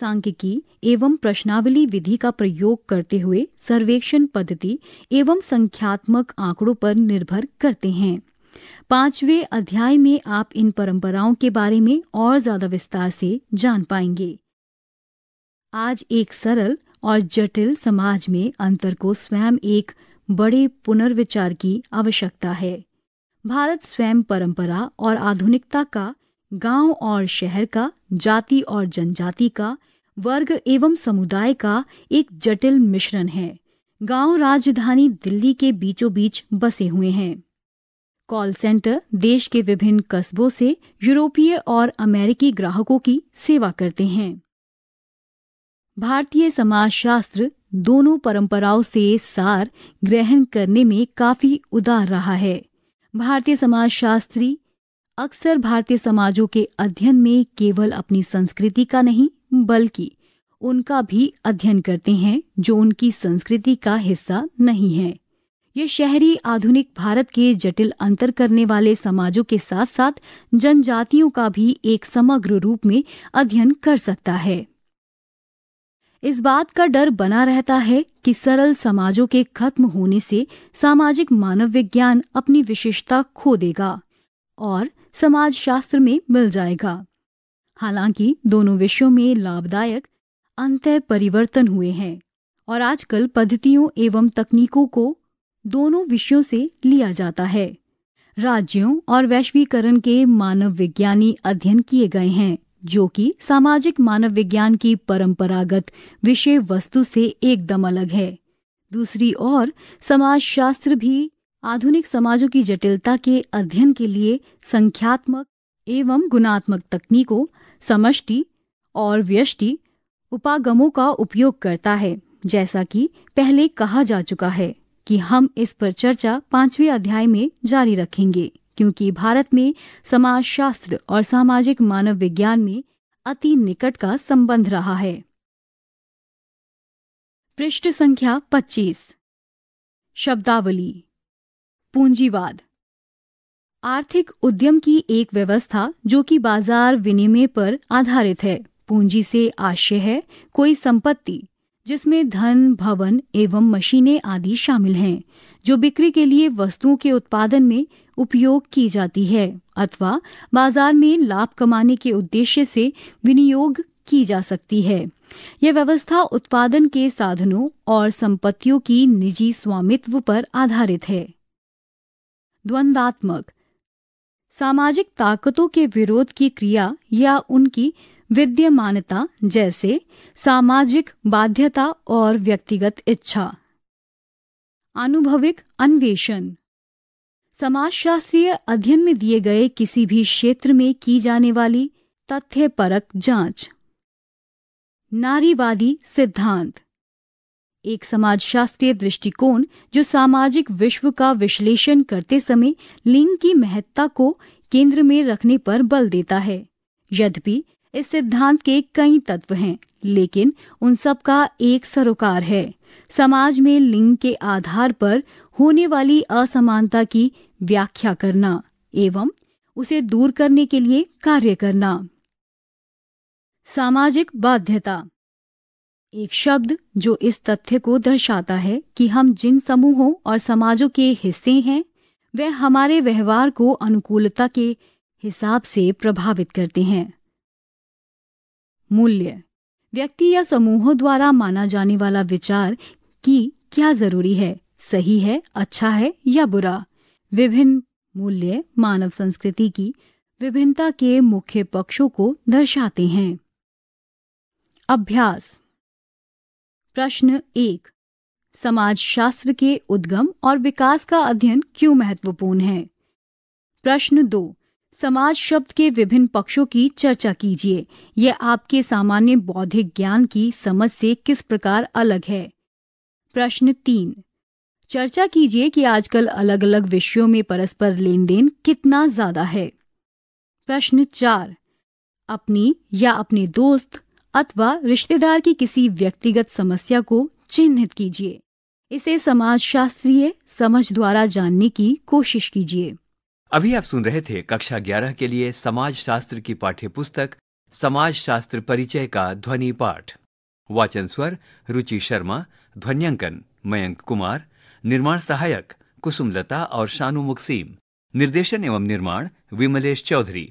सांख्यिकी एवं प्रश्नावली विधि का प्रयोग करते हुए सर्वेक्षण पद्धति एवं संख्यात्मक आंकड़ों पर निर्भर करते हैं पांचवें अध्याय में आप इन परंपराओं के बारे में और ज्यादा विस्तार से जान पाएंगे आज एक सरल और जटिल समाज में अंतर को स्वयं एक बड़े पुनर्विचार की आवश्यकता है भारत स्वयं परंपरा और आधुनिकता का गांव और शहर का जाति और जनजाति का वर्ग एवं समुदाय का एक जटिल मिश्रण है गांव राजधानी दिल्ली के बीचों बीच बसे हुए हैं कॉल सेंटर देश के विभिन्न कस्बों से यूरोपीय और अमेरिकी ग्राहकों की सेवा करते हैं भारतीय समाजशास्त्र दोनों परंपराओं से सार ग्रहण करने में काफी उदार रहा है भारतीय समाजशास्त्री अक्सर भारतीय समाजों के अध्ययन में केवल अपनी संस्कृति का नहीं बल्कि उनका भी अध्ययन करते हैं जो उनकी संस्कृति का हिस्सा नहीं है ये शहरी आधुनिक भारत के जटिल अंतर करने वाले समाजों के साथ साथ जनजातियों का भी एक समग्र रूप में अध्ययन कर सकता है इस बात का डर बना रहता है कि सरल समाजों के खत्म होने से सामाजिक मानव विज्ञान अपनी विशेषता खो देगा और समाजशास्त्र में मिल जाएगा हालांकि दोनों विषयों में लाभदायक अंत परिवर्तन हुए हैं और आजकल पद्धतियों एवं तकनीकों को दोनों विषयों से लिया जाता है राज्यों और वैश्वीकरण के मानव विज्ञानी अध्ययन किए गए हैं जो कि सामाजिक मानव विज्ञान की परंपरागत विषय वस्तु से एकदम अलग है दूसरी ओर समाजशास्त्र भी आधुनिक समाजों की जटिलता के अध्ययन के लिए संख्यात्मक एवं गुणात्मक तकनीकों समष्टि और व्यष्टि उपागमों का उपयोग करता है जैसा कि पहले कहा जा चुका है कि हम इस पर चर्चा पांचवें अध्याय में जारी रखेंगे क्योंकि भारत में समाजशास्त्र और सामाजिक मानव विज्ञान में अति निकट का संबंध रहा है पृष्ठ संख्या 25 शब्दावली पूंजीवाद आर्थिक उद्यम की एक व्यवस्था जो कि बाजार विनिमय पर आधारित है पूंजी से आशय है कोई संपत्ति जिसमें धन भवन एवं मशीनें आदि शामिल हैं जो बिक्री के लिए वस्तुओं के उत्पादन में उपयोग की जाती है अथवा बाजार में लाभ कमाने के उद्देश्य से विनियोग की जा सकती है यह व्यवस्था उत्पादन के साधनों और संपत्तियों की निजी स्वामित्व पर आधारित है द्वंद्वात्मक सामाजिक ताकतों के विरोध की क्रिया या उनकी विद्यमानता जैसे सामाजिक बाध्यता और व्यक्तिगत इच्छा आनुभविक अन्वेषण समाजशास्त्रीय अध्ययन में दिए गए किसी भी क्षेत्र में की जाने वाली तथ्यपरक जांच नारीवादी सिद्धांत एक समाजशास्त्रीय दृष्टिकोण जो सामाजिक विश्व का विश्लेषण करते समय लिंग की महत्ता को केंद्र में रखने पर बल देता है यद्यपि इस सिद्धांत के कई तत्व हैं लेकिन उन सब का एक सरोकार है समाज में लिंग के आधार पर होने वाली असमानता की व्याख्या करना एवं उसे दूर करने के लिए कार्य करना सामाजिक बाध्यता एक शब्द जो इस तथ्य को दर्शाता है कि हम जिन समूहों और समाजों के हिस्से हैं वे हमारे व्यवहार को अनुकूलता के हिसाब से प्रभावित करते हैं मूल्य व्यक्ति या समूहों द्वारा माना जाने वाला विचार कि क्या जरूरी है सही है अच्छा है या बुरा विभिन्न मूल्य मानव संस्कृति की विभिन्नता के मुख्य पक्षों को दर्शाते हैं अभ्यास प्रश्न एक समाज शास्त्र के उद्गम और विकास का अध्ययन क्यों महत्वपूर्ण है प्रश्न दो समाज शब्द के विभिन्न पक्षों की चर्चा कीजिए यह आपके सामान्य बौद्धिक ज्ञान की समझ से किस प्रकार अलग है प्रश्न तीन चर्चा कीजिए कि आजकल अलग अलग विषयों में परस्पर लेन देन कितना ज्यादा है प्रश्न चार अपनी या अपने दोस्त अथवा रिश्तेदार की किसी व्यक्तिगत समस्या को चिन्हित कीजिए इसे समाजशास्त्रीय समझ द्वारा जानने की कोशिश कीजिए अभी आप सुन रहे थे कक्षा 11 के लिए समाज शास्त्र की पाठ्य पुस्तक समाज शास्त्र परिचय का ध्वनि पाठ वाचन स्वर रुचि शर्मा ध्वनियांकन मयंक कुमार निर्माण सहायक कुसुमलता और शानु मुक्सीम निर्देशन एवं निर्माण विमलेश चौधरी